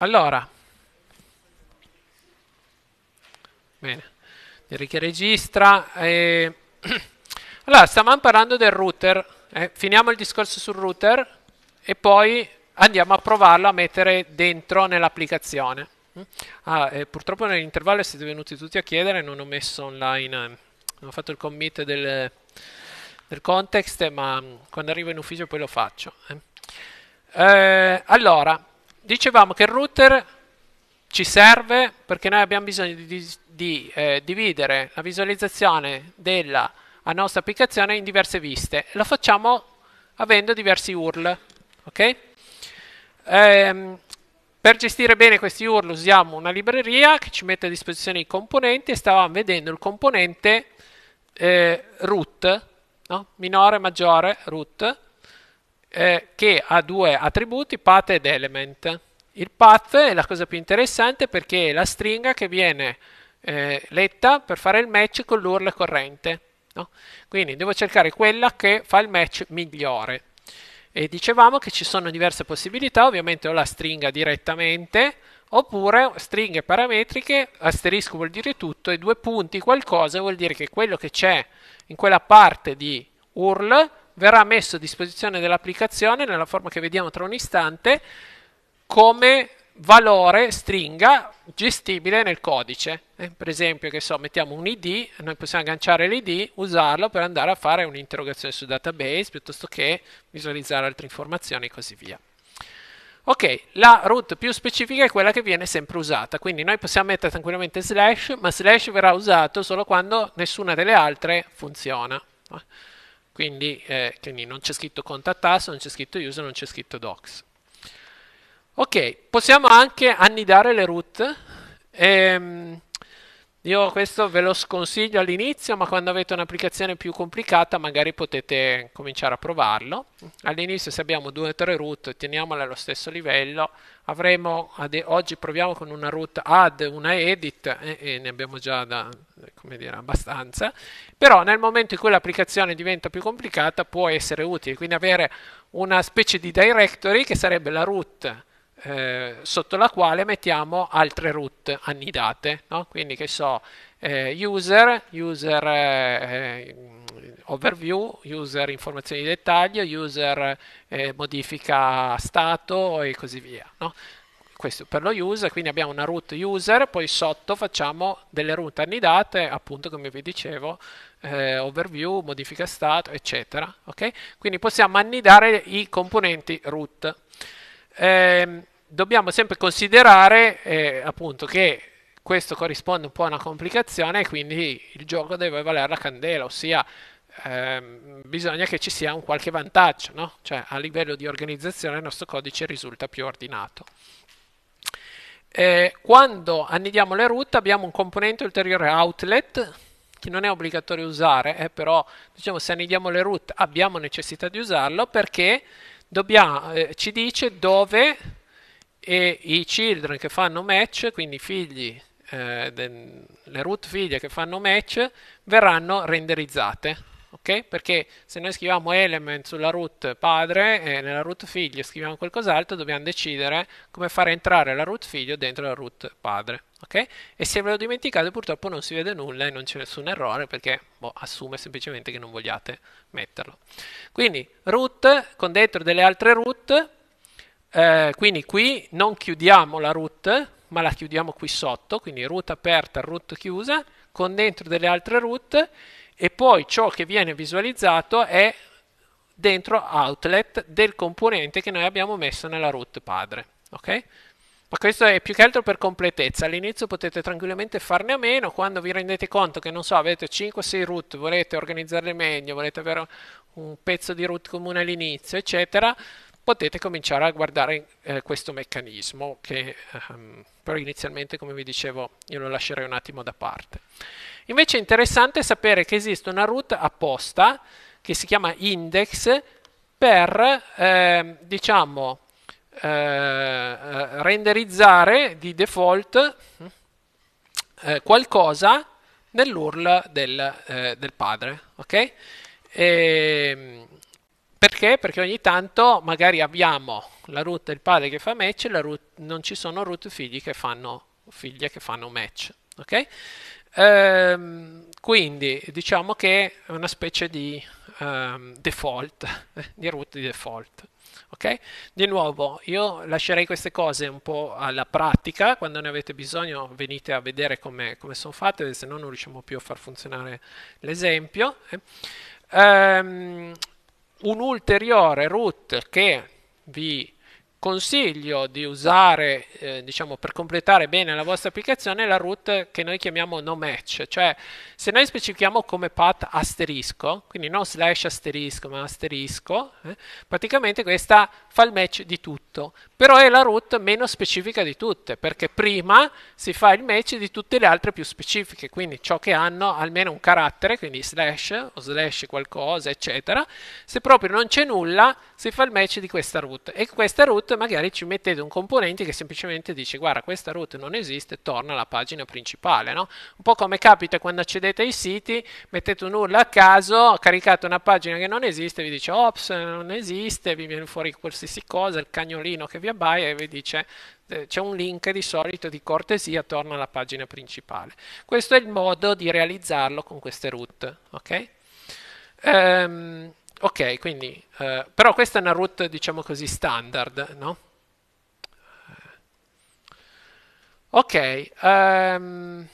Allora, bene, direi che registra. E... Allora, stavamo parlando del router, eh? finiamo il discorso sul router e poi andiamo a provarlo a mettere dentro nell'applicazione. Mm? Ah, eh, purtroppo nell'intervallo siete venuti tutti a chiedere, non ho messo online, eh, non ho fatto il commit del, del context, ma mm, quando arrivo in ufficio poi lo faccio. Eh? Eh, allora, dicevamo che il router ci serve perché noi abbiamo bisogno di, di eh, dividere la visualizzazione della nostra applicazione in diverse viste. Lo facciamo avendo diversi URL. Okay? Ehm, per gestire bene questi URL usiamo una libreria che ci mette a disposizione i componenti e stavamo vedendo il componente eh, root, no? minore, maggiore, root, eh, che ha due attributi, path ed element. Il path è la cosa più interessante perché è la stringa che viene eh, letta per fare il match con l'URL corrente. No? Quindi devo cercare quella che fa il match migliore. E dicevamo che ci sono diverse possibilità, ovviamente o la stringa direttamente, oppure stringhe parametriche, asterisco vuol dire tutto, e due punti qualcosa vuol dire che quello che c'è in quella parte di URL verrà messo a disposizione dell'applicazione nella forma che vediamo tra un istante come valore stringa gestibile nel codice. Eh, per esempio, che so, mettiamo un id, noi possiamo agganciare l'id, usarlo per andare a fare un'interrogazione su database piuttosto che visualizzare altre informazioni e così via. Ok, la root più specifica è quella che viene sempre usata, quindi noi possiamo mettere tranquillamente slash, ma slash verrà usato solo quando nessuna delle altre funziona. Quindi, eh, quindi non c'è scritto contact us, non c'è scritto user, non c'è scritto docs. Ok, possiamo anche annidare le root. Ehm, io questo ve lo sconsiglio all'inizio, ma quando avete un'applicazione più complicata magari potete cominciare a provarlo. All'inizio se abbiamo due o tre root e teniamole allo stesso livello, avremo, oggi proviamo con una root add, una edit e, e ne abbiamo già da, dire, abbastanza, però nel momento in cui l'applicazione diventa più complicata può essere utile, quindi avere una specie di directory che sarebbe la root eh, sotto la quale mettiamo altre root annidate, no? quindi che so, eh, user, user eh, overview, user informazioni di dettaglio, user eh, modifica stato e così via. No? Questo per lo user, quindi abbiamo una root user, poi sotto facciamo delle root annidate, appunto come vi dicevo, eh, overview, modifica stato, eccetera. Okay? Quindi possiamo annidare i componenti root eh, dobbiamo sempre considerare eh, appunto che questo corrisponde un po' a una complicazione e quindi il gioco deve valere la candela, ossia ehm, bisogna che ci sia un qualche vantaggio, no? cioè a livello di organizzazione il nostro codice risulta più ordinato. Eh, quando annidiamo le root abbiamo un componente ulteriore outlet che non è obbligatorio usare, eh, però diciamo se annidiamo le root abbiamo necessità di usarlo perché dobbiamo, eh, ci dice dove e i children che fanno match, quindi i figli, eh, de, le root figlie che fanno match, verranno renderizzate ok? Perché se noi scriviamo element sulla root padre e eh, nella root figlio scriviamo qualcos'altro, dobbiamo decidere come fare entrare la root figlio dentro la root padre, ok? E se ve lo dimenticate purtroppo non si vede nulla e non c'è nessun errore perché boh, assume semplicemente che non vogliate metterlo. Quindi root con dentro delle altre root, eh, quindi qui non chiudiamo la root, ma la chiudiamo qui sotto, quindi root aperta, root chiusa, con dentro delle altre root e poi ciò che viene visualizzato è dentro outlet del componente che noi abbiamo messo nella root padre. Okay? Ma questo è più che altro per completezza. All'inizio potete tranquillamente farne a meno quando vi rendete conto che, non so, avete 5-6 root, volete organizzarle meglio, volete avere un pezzo di root comune all'inizio, eccetera. Potete cominciare a guardare eh, questo meccanismo che ehm, però inizialmente, come vi dicevo, io lo lascerei un attimo da parte. Invece è interessante sapere che esiste una root apposta che si chiama index per eh, diciamo eh, renderizzare di default eh, qualcosa nell'URL del, eh, del padre. Okay? E, ehm, perché? Perché ogni tanto magari abbiamo la root del padre che fa match e non ci sono root figli che fanno, figlie che fanno match. Okay? Ehm, quindi diciamo che è una specie di um, default, di root di default. Okay? Di nuovo, io lascerei queste cose un po' alla pratica, quando ne avete bisogno venite a vedere come, come sono fatte, se no non riusciamo più a far funzionare l'esempio. Um, un ulteriore root che vi consiglio di usare eh, diciamo per completare bene la vostra applicazione la root che noi chiamiamo no match cioè se noi specifichiamo come path asterisco quindi non slash asterisco ma asterisco eh, praticamente questa fa il match di tutto però è la root meno specifica di tutte perché prima si fa il match di tutte le altre più specifiche quindi ciò che hanno almeno un carattere quindi slash o slash qualcosa eccetera se proprio non c'è nulla si fa il match di questa root e questa root magari ci mettete un componente che semplicemente dice guarda questa route non esiste, torna alla pagina principale, no? Un po' come capita quando accedete ai siti, mettete un URL a caso, caricate una pagina che non esiste, vi dice ops, non esiste, vi viene fuori qualsiasi cosa, il cagnolino che vi abbaia e vi dice eh, c'è un link di solito di cortesia torna alla pagina principale. Questo è il modo di realizzarlo con queste route, ok? Ehm, ok, quindi, eh, però questa è una root, diciamo così, standard, no? Ok, um,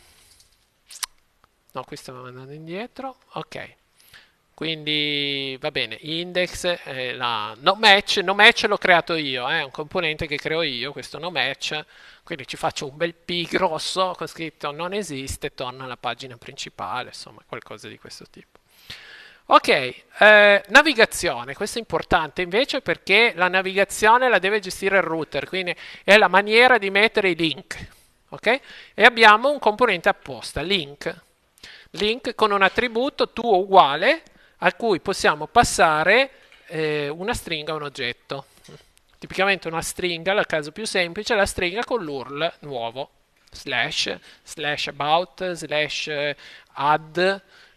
no, questo va andando indietro, ok. Quindi va bene, index, eh, la no match, no match l'ho creato io, eh, è eh, un componente che creo io, questo no match, quindi ci faccio un bel P grosso con scritto non esiste, torna alla pagina principale, insomma qualcosa di questo tipo. Ok, eh, navigazione, questo è importante invece perché la navigazione la deve gestire il router, quindi è la maniera di mettere i link. Okay? E abbiamo un componente apposta, link, link con un attributo tuo uguale a cui possiamo passare eh, una stringa, un oggetto. Tipicamente una stringa, nel caso più semplice, la stringa con l'URL nuovo, slash, slash about, slash eh, add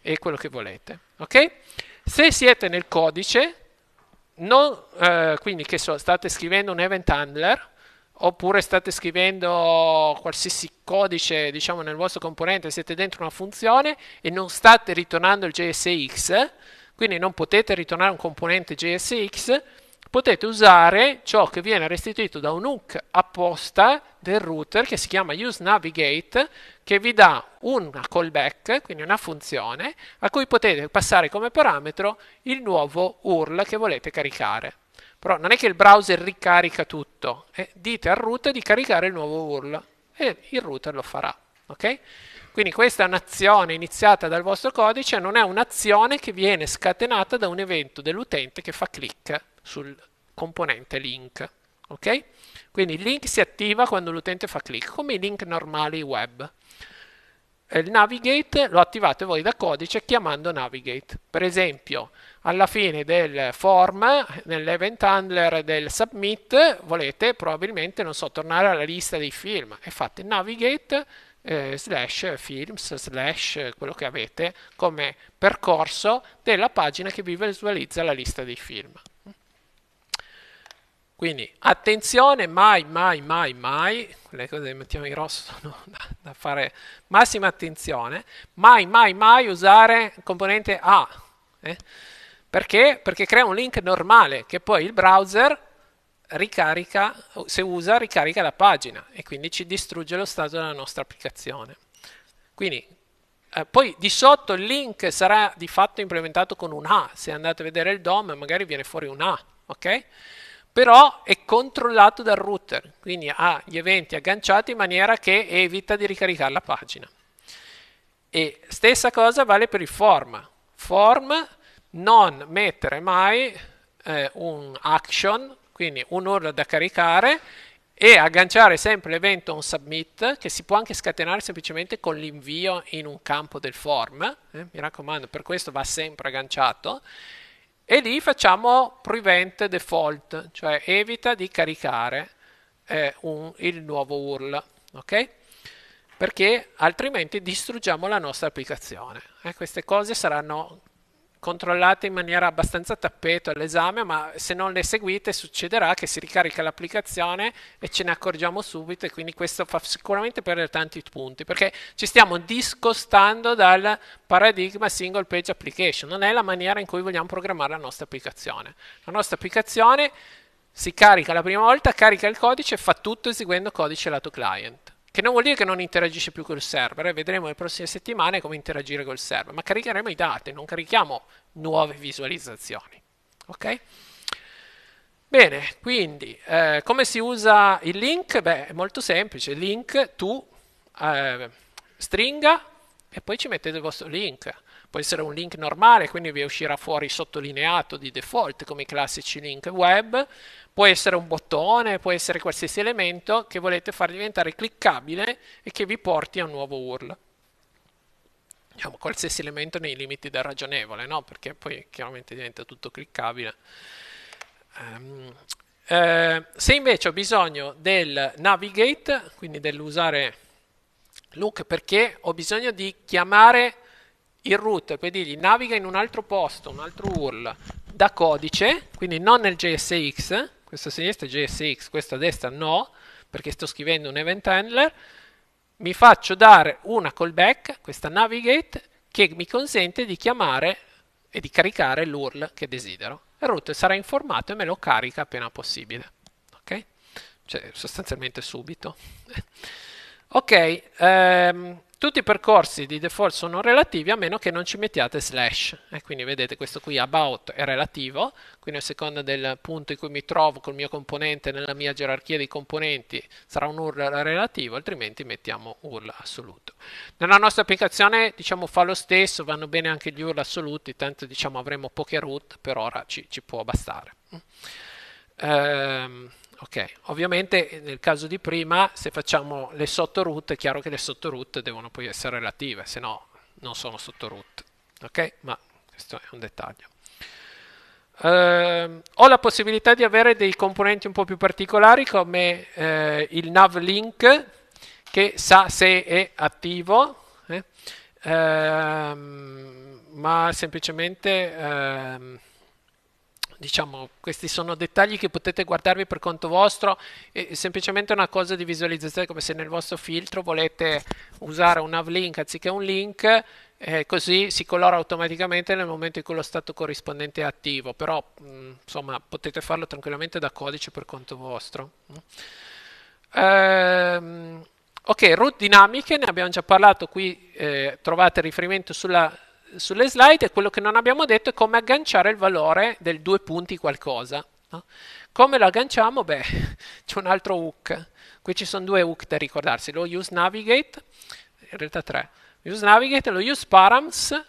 e quello che volete. Okay? Se siete nel codice, non, eh, quindi che so, state scrivendo un event handler, oppure state scrivendo qualsiasi codice diciamo nel vostro componente siete dentro una funzione e non state ritornando il JSX quindi non potete ritornare un componente JSX potete usare ciò che viene restituito da un hook apposta del router che si chiama useNavigate che vi dà una callback, quindi una funzione, a cui potete passare come parametro il nuovo URL che volete caricare. Però non è che il browser ricarica tutto, eh? dite al router di caricare il nuovo URL e il router lo farà. Okay? Quindi questa è un'azione iniziata dal vostro codice, non è un'azione che viene scatenata da un evento dell'utente che fa clic sul componente link. Ok? Quindi il link si attiva quando l'utente fa clic, come i link normali web. Eh, il navigate lo attivate voi da codice chiamando navigate. Per esempio, alla fine del form, nell'event handler del submit, volete probabilmente, non so, tornare alla lista dei film e fate navigate eh, slash films slash quello che avete come percorso della pagina che vi visualizza la lista dei film. Quindi attenzione, mai, mai, mai, mai, le cose che mettiamo in rosso sono da, da fare massima attenzione, mai, mai, mai usare componente A. Eh? Perché? Perché crea un link normale che poi il browser ricarica, se usa, ricarica la pagina e quindi ci distrugge lo stato della nostra applicazione. Quindi, eh, poi di sotto il link sarà di fatto implementato con un A, se andate a vedere il DOM magari viene fuori un A, ok? però è controllato dal router, quindi ha gli eventi agganciati in maniera che evita di ricaricare la pagina. E stessa cosa vale per il form. Form non mettere mai eh, un action, quindi un URL da caricare e agganciare sempre l'evento on submit che si può anche scatenare semplicemente con l'invio in un campo del form eh? mi raccomando per questo va sempre agganciato e lì facciamo prevent default, cioè evita di caricare eh, un, il nuovo URL, ok? Perché altrimenti distruggiamo la nostra applicazione. Eh? Queste cose saranno controllate in maniera abbastanza tappeto all'esame, ma se non le seguite succederà che si ricarica l'applicazione e ce ne accorgiamo subito e quindi questo fa sicuramente perdere tanti punti, perché ci stiamo discostando dal paradigma single page application, non è la maniera in cui vogliamo programmare la nostra applicazione. La nostra applicazione si carica la prima volta, carica il codice e fa tutto eseguendo codice lato client. Che non vuol dire che non interagisce più col server, eh. vedremo le prossime settimane come interagire col server, ma caricheremo i dati, non carichiamo nuove visualizzazioni. Ok? Bene, quindi eh, come si usa il link? Beh, è molto semplice, link tu, eh, stringa e poi ci mettete il vostro link può essere un link normale, quindi vi uscirà fuori sottolineato di default come i classici link web, può essere un bottone, può essere qualsiasi elemento che volete far diventare cliccabile e che vi porti a un nuovo URL. Diciamo, qualsiasi elemento nei limiti del ragionevole, no? perché poi chiaramente diventa tutto cliccabile. Um, eh, se invece ho bisogno del navigate, quindi dell'usare look perché ho bisogno di chiamare il root per dirgli naviga in un altro posto, un altro URL da codice, quindi non nel JSX, questo a sinistra è JSX, questo a destra no, perché sto scrivendo un event handler, mi faccio dare una callback, questa navigate, che mi consente di chiamare e di caricare l'URL che desidero. Il root sarà informato e me lo carica appena possibile. Ok? Cioè, sostanzialmente subito. ok, ehm, tutti i percorsi di default sono relativi a meno che non ci mettiate slash. E eh, quindi vedete questo qui about è relativo, quindi a seconda del punto in cui mi trovo col mio componente nella mia gerarchia di componenti sarà un URL relativo, altrimenti mettiamo URL assoluto. Nella nostra applicazione diciamo fa lo stesso, vanno bene anche gli URL assoluti, tanto diciamo avremo poche root, per ora ci, ci può bastare. Ehm, Ok, ovviamente eh, nel caso di prima, se facciamo le sottoroot, è chiaro che le sottoroot devono poi essere relative, se no non sono sottoroot. Ok, ma questo è un dettaglio. Eh, ho la possibilità di avere dei componenti un po' più particolari come eh, il nav link che sa se è attivo, eh, ehm, ma semplicemente ehm, diciamo, questi sono dettagli che potete guardarvi per conto vostro, è semplicemente una cosa di visualizzazione, come se nel vostro filtro volete usare un nav link anziché un link, eh, così si colora automaticamente nel momento in cui lo stato corrispondente è attivo, però mh, mm, insomma potete farlo tranquillamente da codice per conto vostro. Ehm, ok, root dinamiche, ne abbiamo già parlato, qui eh, trovate riferimento sulla sulle slide quello che non abbiamo detto è come agganciare il valore del due punti qualcosa. No? Come lo agganciamo? Beh, c'è un altro hook. Qui ci sono due hook da ricordarsi, lo use navigate, in realtà tre, use navigate, lo use params,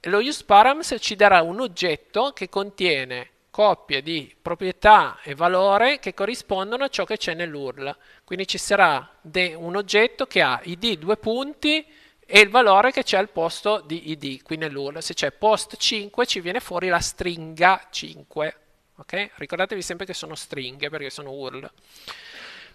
e lo use params ci darà un oggetto che contiene coppie di proprietà e valore che corrispondono a ciò che c'è nell'URL. Quindi ci sarà un oggetto che ha id due punti, e il valore che c'è al posto di id qui nell'URL. Se c'è post 5 ci viene fuori la stringa 5. Okay? Ricordatevi sempre che sono stringhe perché sono URL.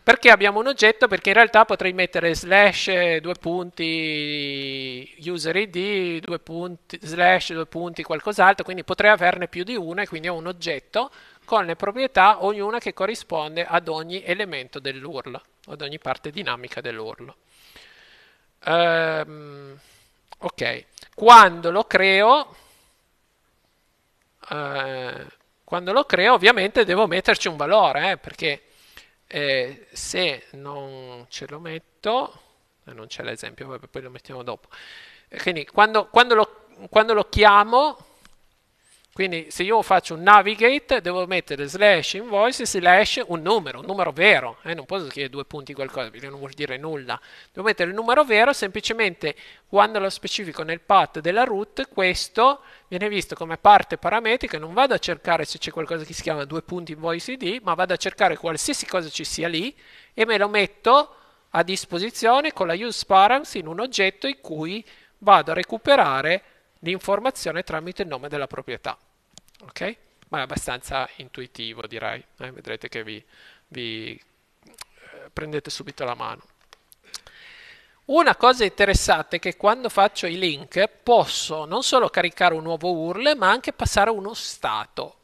Perché abbiamo un oggetto? Perché in realtà potrei mettere slash due punti user id, due punti, slash due punti qualcos'altro, quindi potrei averne più di una e quindi ho un oggetto con le proprietà ognuna che corrisponde ad ogni elemento dell'URL, ad ogni parte dinamica dell'URL. Um, ok, quando lo creo, uh, quando lo creo ovviamente devo metterci un valore, eh, perché eh, se non ce lo metto, eh, non c'è l'esempio, vabbè, poi lo mettiamo dopo. Quindi quando, quando, lo, quando lo chiamo quindi se io faccio un navigate devo mettere slash invoice slash un numero, un numero vero, eh? non posso scrivere due punti qualcosa perché non vuol dire nulla. Devo mettere il numero vero, semplicemente quando lo specifico nel path della root questo viene visto come parte parametrica, non vado a cercare se c'è qualcosa che si chiama due punti invoice id, ma vado a cercare qualsiasi cosa ci sia lì e me lo metto a disposizione con la use params in un oggetto in cui vado a recuperare l'informazione tramite il nome della proprietà. Ok? Ma è abbastanza intuitivo, direi. Eh, vedrete che vi, vi eh, prendete subito la mano. Una cosa interessante è che quando faccio i link posso non solo caricare un nuovo URL, ma anche passare uno stato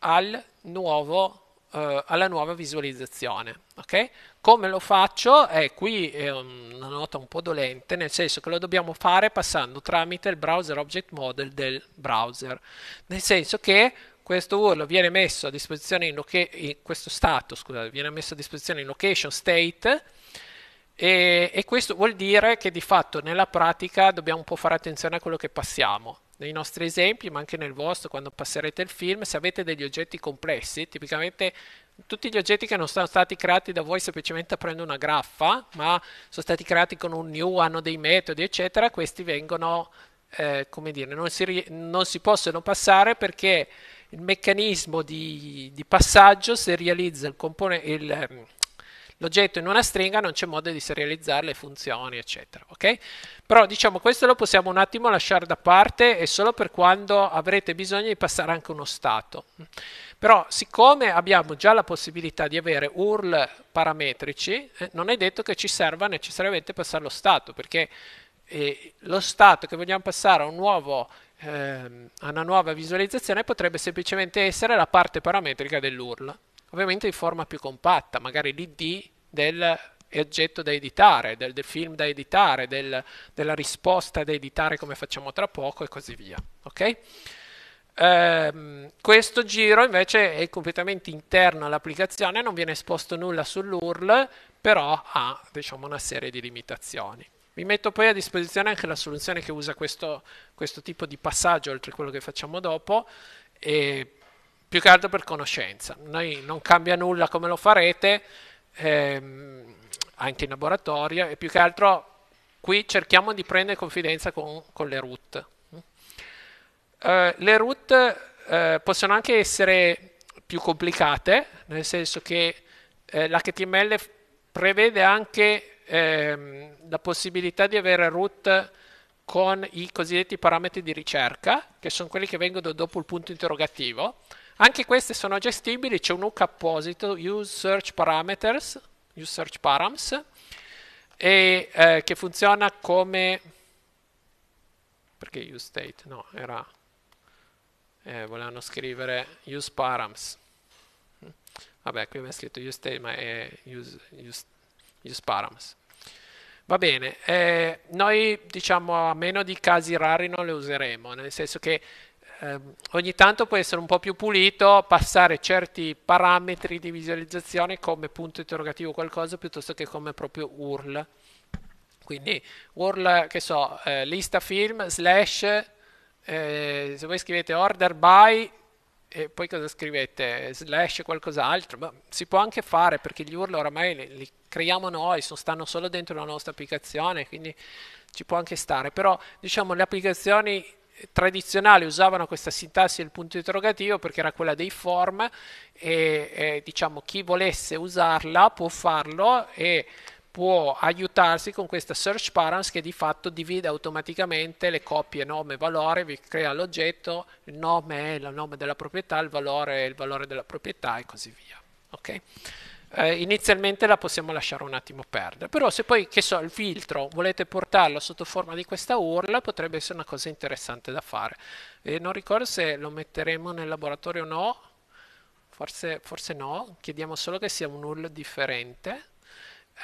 al nuovo, eh, alla nuova visualizzazione. Okay? Come lo faccio? Eh, qui è una nota un po' dolente, nel senso che lo dobbiamo fare passando tramite il browser object model del browser, nel senso che questo URL viene messo a disposizione in, in questo stato, scusate, viene messo a disposizione in location state e, e, questo vuol dire che di fatto nella pratica dobbiamo un po' fare attenzione a quello che passiamo. Nei nostri esempi, ma anche nel vostro, quando passerete il film, se avete degli oggetti complessi, tipicamente tutti gli oggetti che non sono stati creati da voi semplicemente aprendo una graffa, ma sono stati creati con un new, hanno dei metodi, eccetera, questi vengono, eh, come dire, non si, non si, possono passare perché il meccanismo di, di passaggio, serializza il componente, il, ehm, l'oggetto in una stringa non c'è modo di serializzare le funzioni eccetera ok però diciamo questo lo possiamo un attimo lasciare da parte e solo per quando avrete bisogno di passare anche uno stato però siccome abbiamo già la possibilità di avere URL parametrici, eh, non è detto che ci serva necessariamente passare lo stato, perché eh, lo stato che vogliamo passare a, un nuovo, ehm, a una nuova visualizzazione potrebbe semplicemente essere la parte parametrica dell'URL, ovviamente in forma più compatta, magari l'ID dell'oggetto da editare, del, del film da editare, del, della risposta da editare come facciamo tra poco e così via. Okay? Eh, questo giro invece è completamente interno all'applicazione, non viene esposto nulla sull'URL, però ha diciamo, una serie di limitazioni. Vi metto poi a disposizione anche la soluzione che usa questo, questo tipo di passaggio, oltre a quello che facciamo dopo, più che altro per conoscenza. Noi non cambia nulla come lo farete, ehm, anche in laboratorio, e più che altro qui cerchiamo di prendere confidenza con, con le root. Eh, le root uh, eh, possono anche essere più complicate, nel senso che eh, l'HTML prevede anche ehm, la possibilità di avere root con i cosiddetti parametri di ricerca, che sono quelli che vengono dopo il punto interrogativo. Anche queste sono gestibili, c'è un hook apposito, use search parameters, use search params, e, eh, che funziona come... perché use state? No, era eh, volevano scrivere use params. Vabbè, qui abbiamo scritto use state, ma è use, use, use params. Va bene, eh, noi diciamo a meno di casi rari non le useremo, nel senso che eh, ogni tanto può essere un po' più pulito passare certi parametri di visualizzazione come punto interrogativo qualcosa piuttosto che come proprio URL. Quindi URL, che so, eh, lista film slash eh, se voi scrivete order by e poi cosa scrivete? Slash qualcos'altro? Ma si può anche fare perché gli URL oramai li, li creiamo noi, sono, stanno solo dentro la nostra applicazione, quindi ci può anche stare. Però diciamo le applicazioni tradizionali usavano questa sintassi del punto interrogativo perché era quella dei form e, e diciamo chi volesse usarla può farlo e può aiutarsi con questa search params che di fatto divide automaticamente le coppie nome e valore, vi crea l'oggetto, il nome è il nome della proprietà, il valore è il valore della proprietà e così via. Okay? Eh, inizialmente la possiamo lasciare un attimo perdere, però se poi che so, il filtro volete portarlo sotto forma di questa URL potrebbe essere una cosa interessante da fare. Eh, non ricordo se lo metteremo nel laboratorio o no, forse, forse no, chiediamo solo che sia un URL differente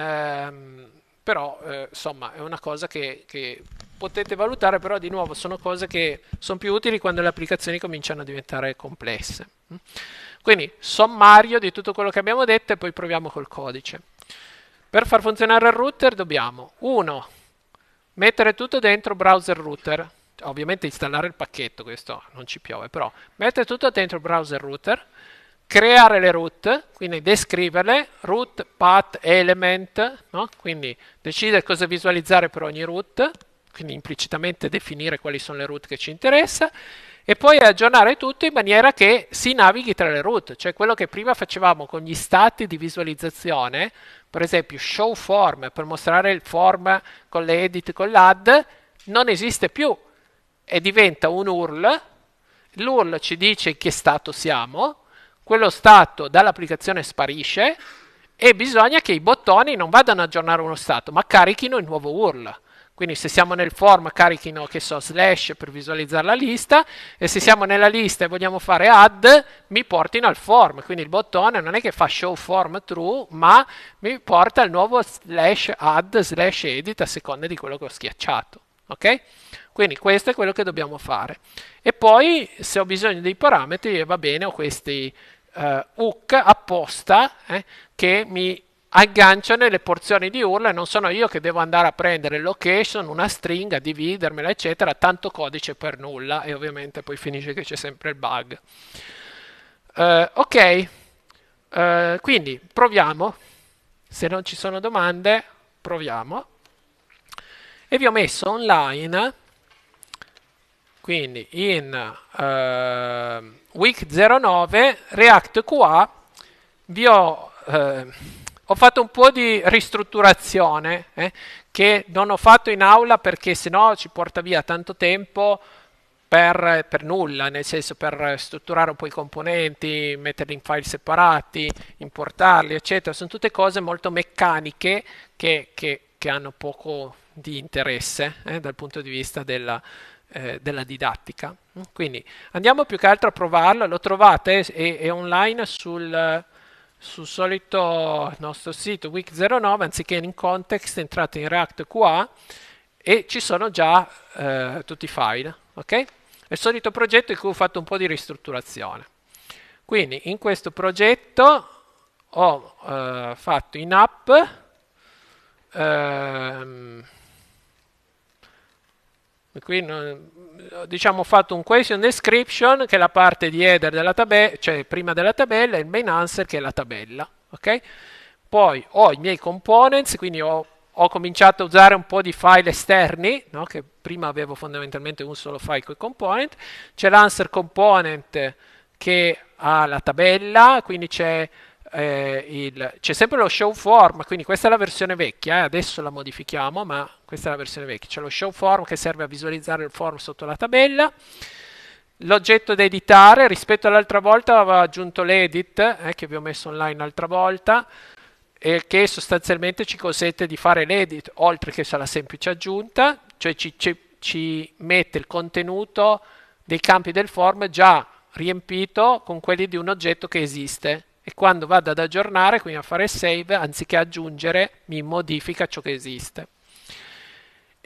Ehm, però eh, insomma è una cosa che, che, potete valutare, però di nuovo sono cose che sono più utili quando le applicazioni cominciano a diventare complesse. Quindi sommario di tutto quello che abbiamo detto e poi proviamo col codice. Per far funzionare il router dobbiamo 1. Mettere tutto dentro browser router, ovviamente installare il pacchetto, questo non ci piove, però mettere tutto dentro browser router creare le root, quindi descriverle, root, path, element, no? quindi decidere cosa visualizzare per ogni root, quindi implicitamente definire quali sono le root che ci interessa, e poi aggiornare tutto in maniera che si navighi tra le root, cioè quello che prima facevamo con gli stati di visualizzazione, per esempio show form per mostrare il form con le edit, con l'add, non esiste più e diventa un URL, l'URL ci dice in che stato siamo, quello stato dall'applicazione sparisce e bisogna che i bottoni non vadano a aggiornare uno stato, ma carichino il nuovo URL. Quindi se siamo nel form carichino, che so, slash per visualizzare la lista e se siamo nella lista e vogliamo fare add, mi portino al form. Quindi il bottone non è che fa show form true, ma mi porta al nuovo slash add, slash edit a seconda di quello che ho schiacciato. Ok? Quindi questo è quello che dobbiamo fare. E poi se ho bisogno dei parametri, va bene, ho questi eh, hook apposta eh, che mi agganciano le porzioni di URL e non sono io che devo andare a prendere location, una stringa, dividermela eccetera, tanto codice per nulla e ovviamente poi finisce che c'è sempre il bug. Uh, ok, uh, quindi proviamo, se non ci sono domande proviamo e vi ho messo online quindi in uh, week 09 React QA vi ho, eh, ho fatto un po' di ristrutturazione eh, che non ho fatto in aula perché sennò ci porta via tanto tempo per, per, nulla, nel senso per strutturare un po' i componenti, metterli in file separati, importarli, eccetera. Sono tutte cose molto meccaniche che, che, che hanno poco di interesse eh, dal punto di vista della, eh, della didattica. Quindi andiamo più che altro a provarlo, lo trovate, è, è online sul, sul, solito nostro sito Wix09, anziché in context entrate in React QA e ci sono già eh, tutti i file. Ok? È il solito progetto in cui ho fatto un po' di ristrutturazione. Quindi in questo progetto ho eh, fatto in app ehm, Qui diciamo ho fatto un question description che è la parte di header della tabella, cioè prima della tabella, e il main answer che è la tabella. Okay? Poi ho i miei components, quindi ho, ho, cominciato a usare un po' di file esterni, no? che prima avevo fondamentalmente un solo file con i component. C'è l'answer component che ha la tabella, quindi c'è eh, il, c'è sempre lo show form, quindi questa è la versione vecchia, eh, adesso la modifichiamo, ma questa è la versione vecchia, c'è lo show form che serve a visualizzare il form sotto la tabella, l'oggetto da editare, rispetto all'altra volta avevo aggiunto l'edit eh, che vi ho messo online l'altra volta, e che sostanzialmente ci consente di fare l'edit oltre che alla semplice aggiunta, cioè ci, ci, ci mette il contenuto dei campi del form già riempito con quelli di un oggetto che esiste e quando vado ad aggiornare, quindi a fare save, anziché aggiungere, mi modifica ciò che esiste.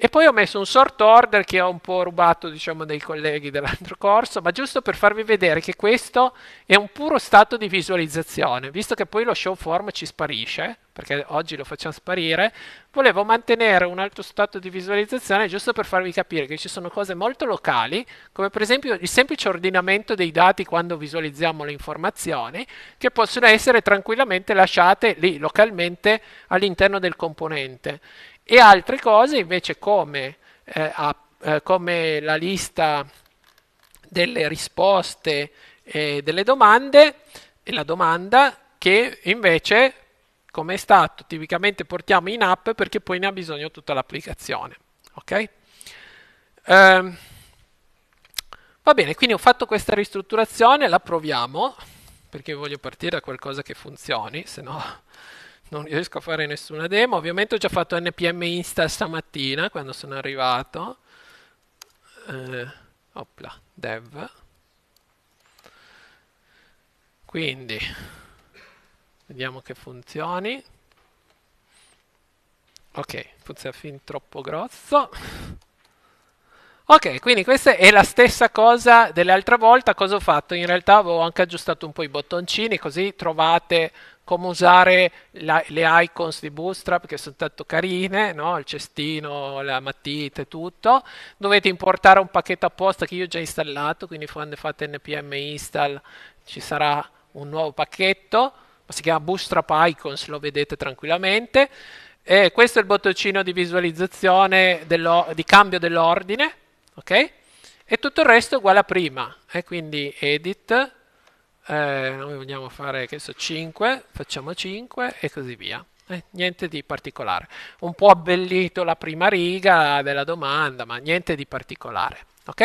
E poi ho messo un sort order che ho un po' rubato diciamo, dai colleghi dell'altro corso, ma giusto per farvi vedere che questo è un puro stato di visualizzazione, visto che poi lo show form ci sparisce, perché oggi lo facciamo sparire, volevo mantenere un altro stato di visualizzazione giusto per farvi capire che ci sono cose molto locali, come per esempio il semplice ordinamento dei dati quando visualizziamo le informazioni, che possono essere tranquillamente lasciate lì localmente all'interno del componente e altre cose invece come, eh, a, eh, come la lista delle risposte e eh, delle domande e la domanda che invece come è stato tipicamente portiamo in app perché poi ne ha bisogno tutta l'applicazione ok ehm, va bene quindi ho fatto questa ristrutturazione la proviamo perché voglio partire da qualcosa che funzioni se no non riesco a fare nessuna demo. Ovviamente ho già fatto npm install stamattina quando sono arrivato. Eh, opla, dev. Quindi, vediamo che funzioni. Ok, funziona fin troppo grosso. Ok, quindi questa è la stessa cosa dell'altra volta. Cosa ho fatto? In realtà avevo anche aggiustato un po' i bottoncini, così trovate come usare la, le icons di Bootstrap che sono tanto carine, no? il cestino, la matita e tutto. Dovete importare un pacchetto apposta che io ho già installato, quindi quando fate npm install ci sarà un nuovo pacchetto, si chiama Bootstrap Icons, lo vedete tranquillamente. E questo è il bottoncino di visualizzazione di cambio dell'ordine, ok? E tutto il resto è uguale a prima, eh? quindi edit, eh, noi vogliamo fare che so, 5, facciamo 5 e così via. Eh, niente di particolare. Un po' abbellito la prima riga della domanda, ma niente di particolare. Ok?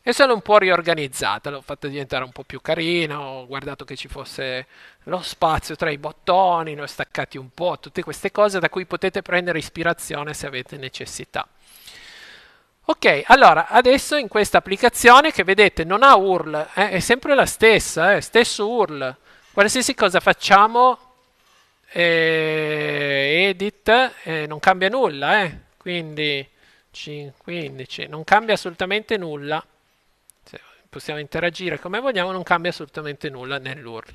E sono un po' riorganizzata, l'ho fatta diventare un po' più carina, ho guardato che ci fosse lo spazio tra i bottoni, ne ho staccati un po', tutte queste cose da cui potete prendere ispirazione se avete necessità. Ok, allora adesso in questa applicazione che vedete non ha URL, eh, è sempre la stessa, eh, stesso URL. Qualsiasi cosa facciamo, eh, edit, eh, non cambia nulla, eh. quindi 15, cioè, non cambia assolutamente nulla. Possiamo interagire come vogliamo, non cambia assolutamente nulla nell'URL.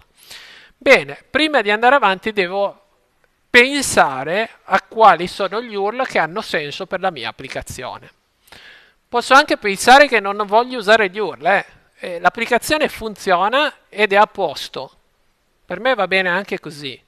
Bene, prima di andare avanti devo pensare a quali sono gli URL che hanno senso per la mia applicazione. Posso anche pensare che non voglio usare gli URL, eh. eh. l'applicazione funziona ed è a posto. Per me va bene anche così,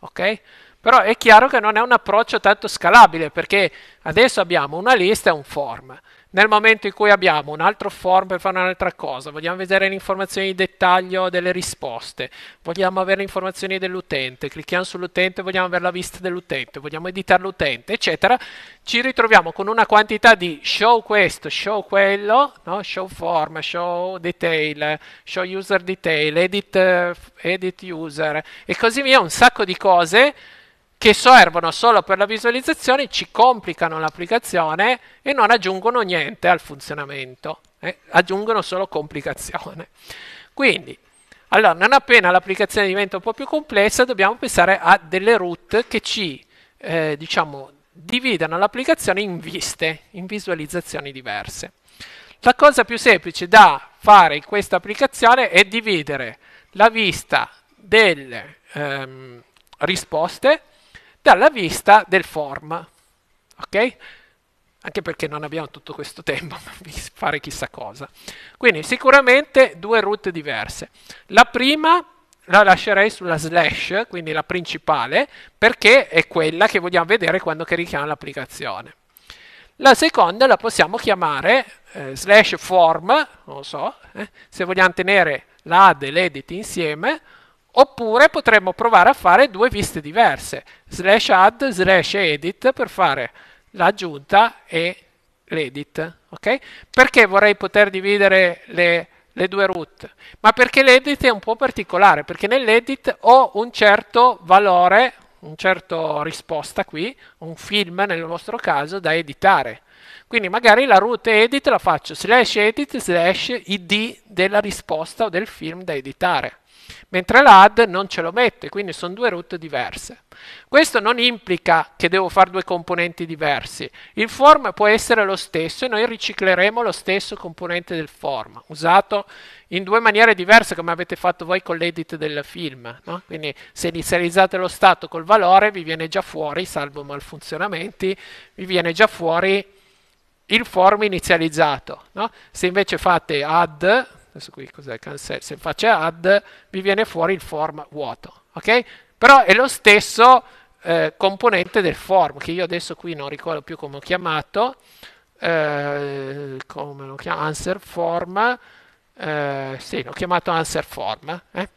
ok? Però è chiaro che non è un approccio tanto scalabile perché adesso abbiamo una lista e un form nel momento in cui abbiamo un altro form per fare un'altra cosa, vogliamo vedere le informazioni di dettaglio delle risposte, vogliamo avere le informazioni dell'utente, clicchiamo sull'utente, vogliamo avere la vista dell'utente, vogliamo editare l'utente, eccetera, ci ritroviamo con una quantità di show questo, show quello, no? show form, show detail, show user detail, edit, eh, edit user e così via, un sacco di cose che servono solo per la visualizzazione, ci complicano l'applicazione e non aggiungono niente al funzionamento, eh? aggiungono solo complicazione. Quindi, allora, non appena l'applicazione diventa un po' più complessa, dobbiamo pensare a delle route che ci, eh, diciamo, dividano l'applicazione in viste, in visualizzazioni diverse. La cosa più semplice da fare in questa applicazione è dividere la vista delle ehm, risposte dalla vista del form. Ok? Anche perché non abbiamo tutto questo tempo per fare chissà cosa. Quindi sicuramente due route diverse. La prima la lascerei sulla slash, quindi la principale, perché è quella che vogliamo vedere quando carichiamo l'applicazione. La seconda la possiamo chiamare eh, slash form, non so, eh, se vogliamo tenere l'ad e l'edit insieme, Oppure potremmo provare a fare due viste diverse, slash add, slash edit, per fare l'aggiunta e l'edit. Okay? Perché vorrei poter dividere le, le due route? Ma perché l'edit è un po' particolare, perché nell'edit ho un certo valore, un certo risposta qui, un film nel nostro caso, da editare. Quindi magari la route edit la faccio slash edit slash id della risposta o del film da editare mentre l'add non ce lo mette, quindi sono due root diverse. Questo non implica che devo fare due componenti diversi, il form può essere lo stesso e noi ricicleremo lo stesso componente del form, usato in due maniere diverse come avete fatto voi con l'edit del film, no? quindi se inizializzate lo stato col valore vi viene già fuori, salvo malfunzionamenti, vi viene già fuori il form inizializzato. No? Se invece fate add adesso qui cos'è, cancel, se faccio add, mi viene fuori il form vuoto, ok? Però è lo stesso eh, componente del form, che io adesso qui non ricordo più come ho chiamato, eh, come lo chiamo, answer form, eh, sì, l'ho chiamato answer form, eh?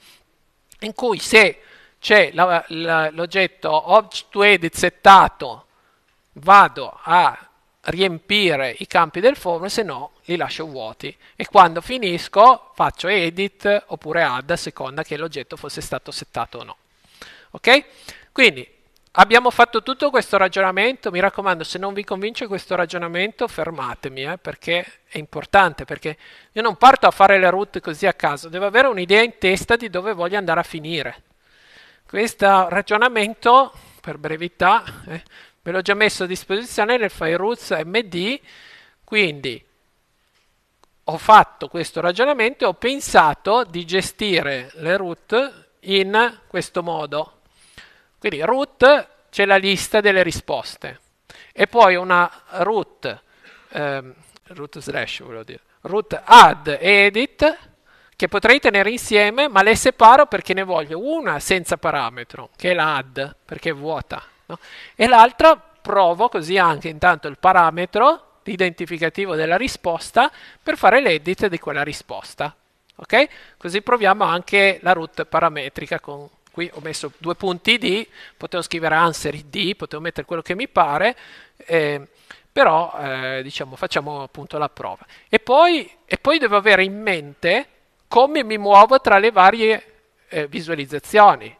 in cui se c'è l'oggetto object 2 edit settato, vado a riempire i campi del form, se no li lascio vuoti. E quando finisco faccio edit oppure add a seconda che l'oggetto fosse stato settato o no. Ok? Quindi abbiamo fatto tutto questo ragionamento. Mi raccomando, se non vi convince questo ragionamento, fermatemi eh, perché è importante. Perché io non parto a fare le route così a caso, devo avere un'idea in testa di dove voglio andare a finire. Questo ragionamento, per brevità, eh, ve l'ho già messo a disposizione nel file roots md quindi ho fatto questo ragionamento e ho pensato di gestire le root in questo modo quindi root c'è la lista delle risposte e poi una root ehm, root slash volevo dire root add e edit che potrei tenere insieme ma le separo perché ne voglio una senza parametro che è la add perché è vuota No? E l'altra provo così anche intanto il parametro identificativo della risposta per fare l'edit di quella risposta. Ok? Così proviamo anche la root parametrica con qui ho messo due punti D, potevo scrivere answer D, potevo mettere quello che mi pare, eh, però eh, diciamo facciamo appunto la prova. E poi, e poi, devo avere in mente come mi muovo tra le varie eh, visualizzazioni,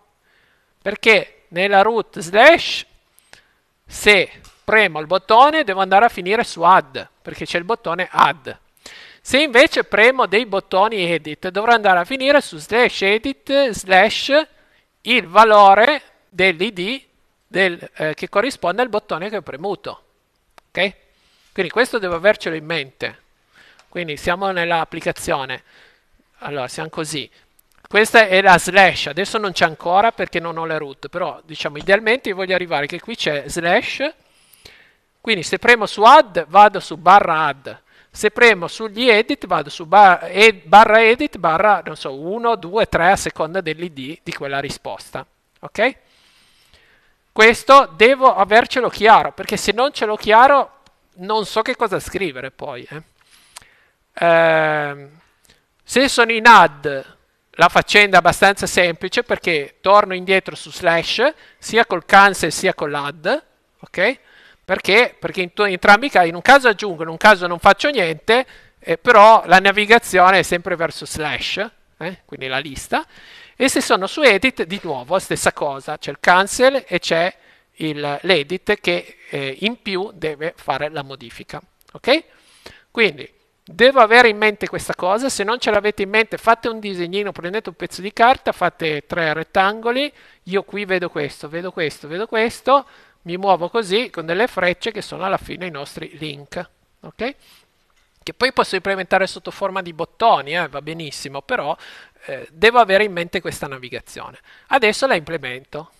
perché nella root slash se premo il bottone devo andare a finire su add perché c'è il bottone add se invece premo dei bottoni edit dovrò andare a finire su slash edit slash il valore dell'id del, eh, che corrisponde al bottone che ho premuto ok quindi questo devo avercelo in mente quindi siamo nell'applicazione allora siamo così questa è la slash, adesso non c'è ancora perché non ho le root, però diciamo idealmente io voglio arrivare che qui c'è slash, quindi se premo su add vado su barra add, se premo sugli edit vado su bar, ed, barra edit barra non so 1, 2, 3 a seconda dell'id di quella risposta, ok? Questo devo avercelo chiaro perché se non ce l'ho chiaro non so che cosa scrivere poi. Eh. Eh, se sono in add la faccenda è abbastanza semplice perché torno indietro su slash sia col cancel sia con l'add, ok? Perché? Perché in, in entrambi i casi, in un caso aggiungo, in un caso non faccio niente, eh, però la navigazione è sempre verso slash, eh? quindi la lista, e se sono su edit di nuovo stessa cosa, c'è il cancel e c'è l'edit che eh, in più deve fare la modifica, ok? Quindi Devo avere in mente questa cosa, se non ce l'avete in mente fate un disegnino, prendete un pezzo di carta, fate tre rettangoli, io qui vedo questo, vedo questo, vedo questo, mi muovo così con delle frecce che sono alla fine i nostri link, ok? Che poi posso implementare sotto forma di bottoni, eh, va benissimo, però eh, devo avere in mente questa navigazione. Adesso la implemento.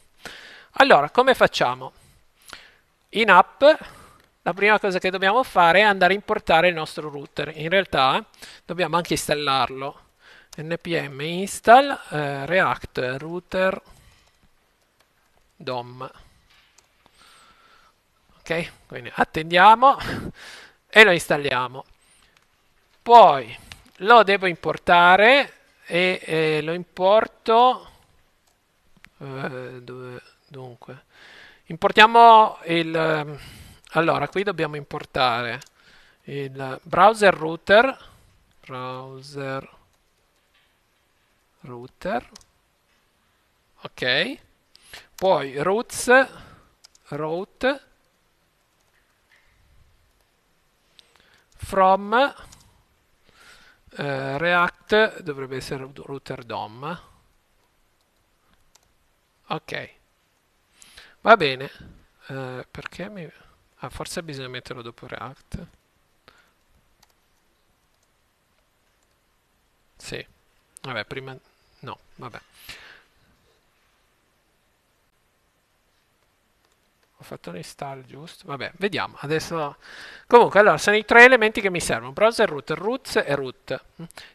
Allora, come facciamo? In app la prima cosa che dobbiamo fare è andare a importare il nostro router. In realtà dobbiamo anche installarlo. npm install eh, react router dom. Ok, quindi attendiamo e lo installiamo. Poi lo devo importare e eh, lo importo eh, dove, dunque importiamo il ehm, allora, qui dobbiamo importare il browser router, browser router, ok, poi roots, root, from, eh, react, dovrebbe essere router DOM, ok, va bene, eh, perché mi... Ah, forse bisogna metterlo dopo React. Sì. Vabbè, prima... No, vabbè. Ho fatto l'install giusto? Vabbè, vediamo. Adesso... Comunque, allora, sono i tre elementi che mi servono. Browser, root, roots e root.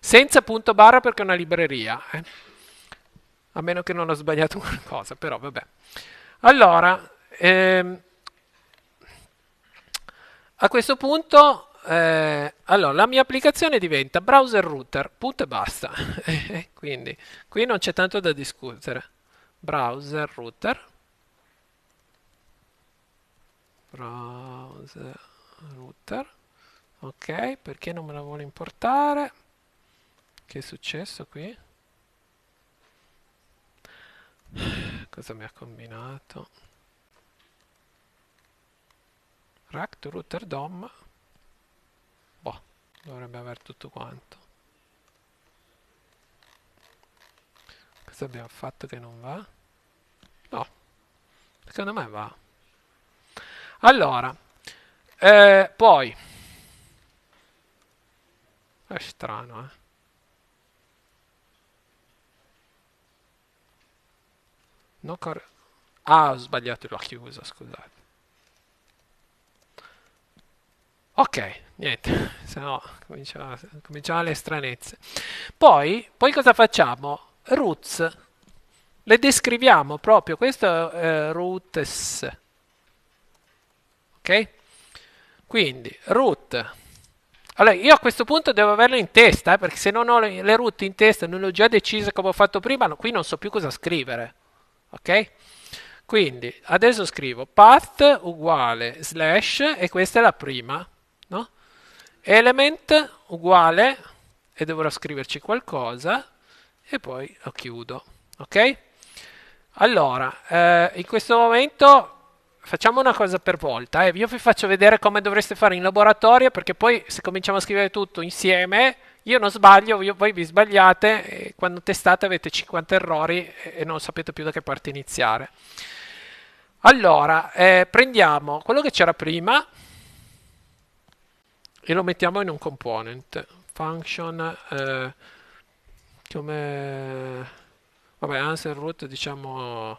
Senza punto barra perché è una libreria. Eh? A meno che non ho sbagliato qualcosa, però vabbè. Allora... Ehm... A questo punto, eh, allora, la mia applicazione diventa browser router, punto e basta. Eh, quindi, qui non c'è tanto da discutere. Browser router. Browser router. Ok, perché non me la vuole importare? Che è successo qui? Cosa mi ha combinato? Ract Rotterdam boh, dovrebbe aver tutto quanto cosa abbiamo fatto che non va? no secondo me va allora eh, poi è strano eh No, cor- ah, ho sbagliato, l'ho chiusa, scusate. Ok, niente, se no cominciamo, cominciamo le stranezze. Poi, poi cosa facciamo? Roots, le descriviamo proprio, questo è eh, roots, ok? Quindi, root. Allora, io a questo punto devo averlo in testa, eh, perché se non ho le, le root in testa, non ho già deciso come ho fatto prima, no, qui non so più cosa scrivere, ok? Quindi, adesso scrivo path uguale slash, e questa è la prima, element uguale e dovrò scriverci qualcosa e poi lo chiudo ok allora eh, in questo momento facciamo una cosa per volta eh. io vi faccio vedere come dovreste fare in laboratorio perché poi se cominciamo a scrivere tutto insieme io non sbaglio, io, voi vi sbagliate e quando testate avete 50 errori e, e non sapete più da che parte iniziare allora eh, prendiamo quello che c'era prima e lo mettiamo in un component function eh, come vabbè answer root diciamo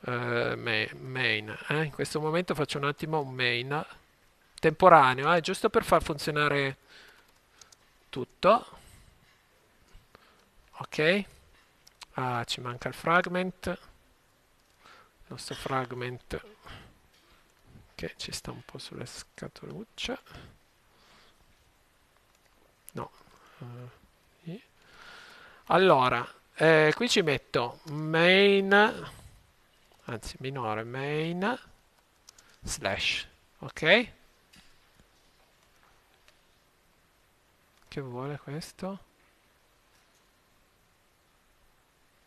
eh, main eh. in questo momento faccio un attimo un main temporaneo eh, giusto per far funzionare tutto ok ah, ci manca il fragment il nostro fragment che ci sta un po' sulle scatolucce eh, allora eh, qui ci metto main anzi minore main slash ok che vuole questo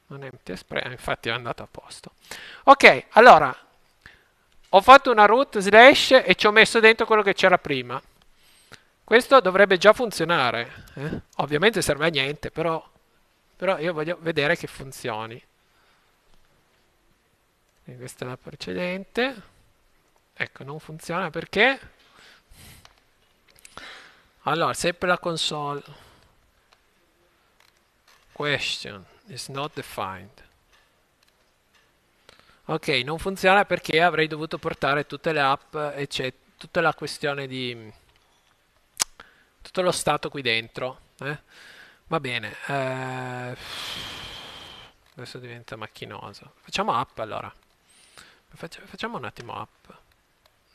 non è empty express eh, infatti è andato a posto ok allora ho fatto una root slash e ci ho messo dentro quello che c'era prima questo dovrebbe già funzionare, eh? ovviamente serve a niente, però, però io voglio vedere che funzioni. E questa è la precedente, ecco non funziona perché? Allora, sempre la console question is not defined. Ok, non funziona perché avrei dovuto portare tutte le app, eccetera, tutta la questione di tutto lo stato qui dentro. Eh? Va bene. Eh, adesso diventa macchinoso. Facciamo app allora. Facciamo un attimo app.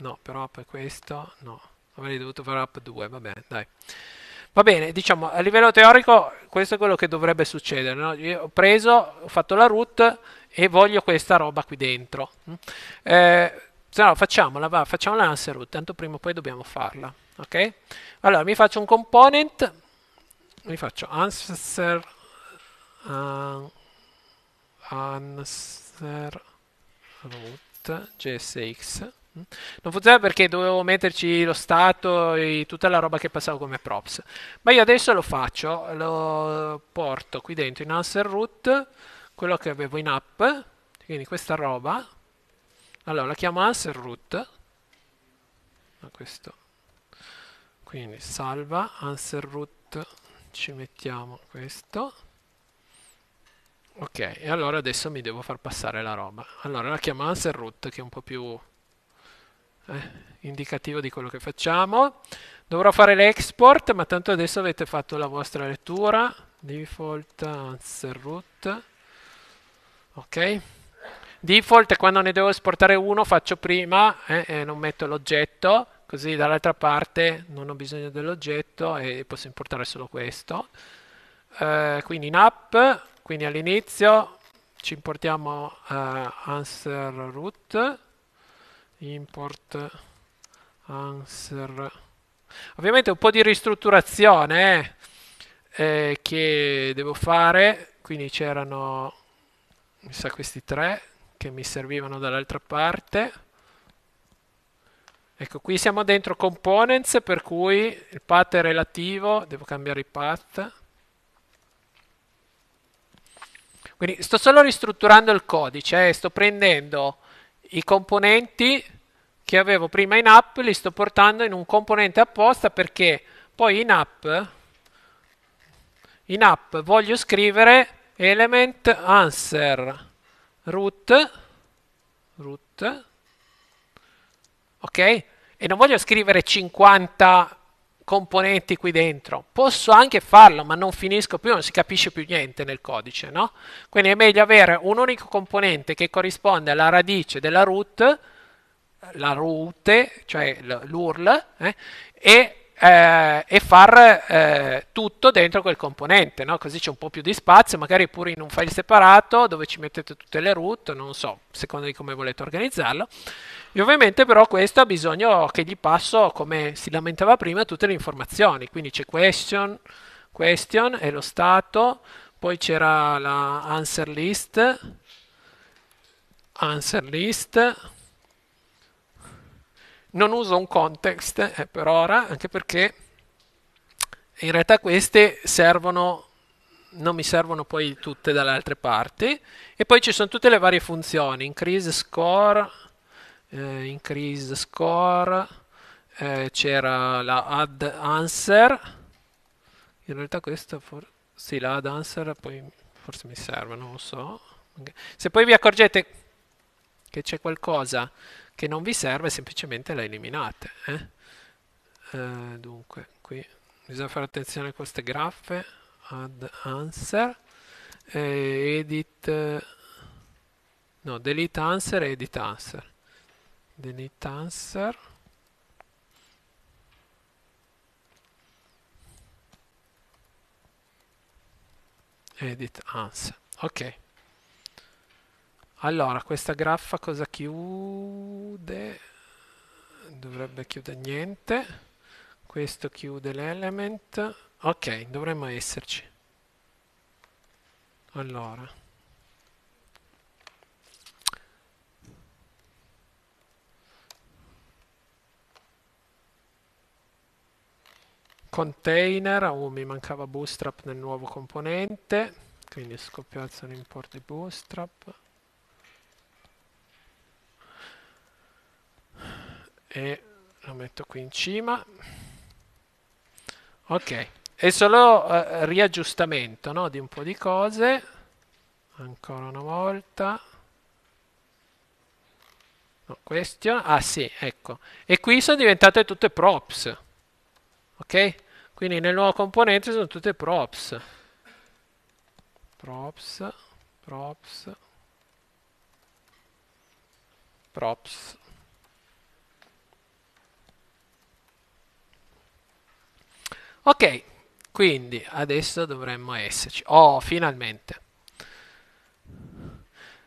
No, però app è questo. No, avrei dovuto fare app 2. Va bene, dai. Va bene, diciamo, a livello teorico questo è quello che dovrebbe succedere. No? Io ho preso, ho fatto la root e voglio questa roba qui dentro. Eh, se no, facciamola, va, facciamola l'ansia root, tanto prima o poi dobbiamo farla, ok? Allora, mi faccio un component, mi faccio answer, uh, answer root jsx, non funziona perché dovevo metterci lo stato e tutta la roba che passavo come props. Ma io adesso lo faccio, lo porto qui dentro in answer root, quello che avevo in app, quindi questa roba, allora, la chiamo answer root. Questo. Quindi salva, answer root, ci mettiamo questo. Ok, e allora adesso mi devo far passare la roba. Allora, la chiamo answer root, che è un po' più eh, indicativo di quello che facciamo. Dovrò fare l'export, ma tanto adesso avete fatto la vostra lettura. Default answer root. Ok default quando ne devo esportare uno faccio prima eh, e non metto l'oggetto così dall'altra parte non ho bisogno dell'oggetto e posso importare solo questo eh, quindi in app quindi all'inizio ci importiamo eh, answer root import answer ovviamente un po' di ristrutturazione eh, eh che devo fare quindi c'erano mi sa questi tre che mi servivano dall'altra parte. Ecco, qui siamo dentro components, per cui il path è relativo, devo cambiare i path. Quindi sto solo ristrutturando il codice, eh, sto prendendo i componenti che avevo prima in app, li sto portando in un componente apposta perché poi in app, in app voglio scrivere element answer root, root, ok? E non voglio scrivere 50 componenti qui dentro. Posso anche farlo, ma non finisco più, non si capisce più niente nel codice, no? Quindi è meglio avere un unico componente che corrisponde alla radice della root, la root, cioè l'URL, eh, e eh, e far eh, tutto dentro quel componente, no? così c'è un po' più di spazio, magari pure in un file separato dove ci mettete tutte le root, non so, secondo di come volete organizzarlo. E ovviamente però questo ha bisogno che gli passo, come si lamentava prima, tutte le informazioni, quindi c'è question, question è lo stato, poi c'era la answer list, answer list, non uso un context eh, per ora, anche perché in realtà queste servono non mi servono poi tutte dalle altre parti e poi ci sono tutte le varie funzioni increase score eh, increase score eh, c'era la add answer in realtà questa for- sì la add answer poi forse mi serve non lo so se poi vi accorgete che c'è qualcosa che non vi serve semplicemente la eliminate. Eh? Eh, dunque, qui bisogna fare attenzione a queste graffe, add answer, eh, edit, no, delete answer edit answer. Delete answer. Edit answer. Ok. Allora, questa graffa cosa chiude? Dovrebbe chiudere niente. Questo chiude l'element. Ok, dovremmo esserci. Allora. Container, oh, mi mancava bootstrap nel nuovo componente, quindi scoppiazzo un import di bootstrap. e lo metto qui in cima ok è solo eh, riaggiustamento no? di un po' di cose ancora una volta no, question ah sì ecco e qui sono diventate tutte props ok quindi nel nuovo componente sono tutte props props props props Ok, quindi adesso dovremmo esserci. Oh, finalmente.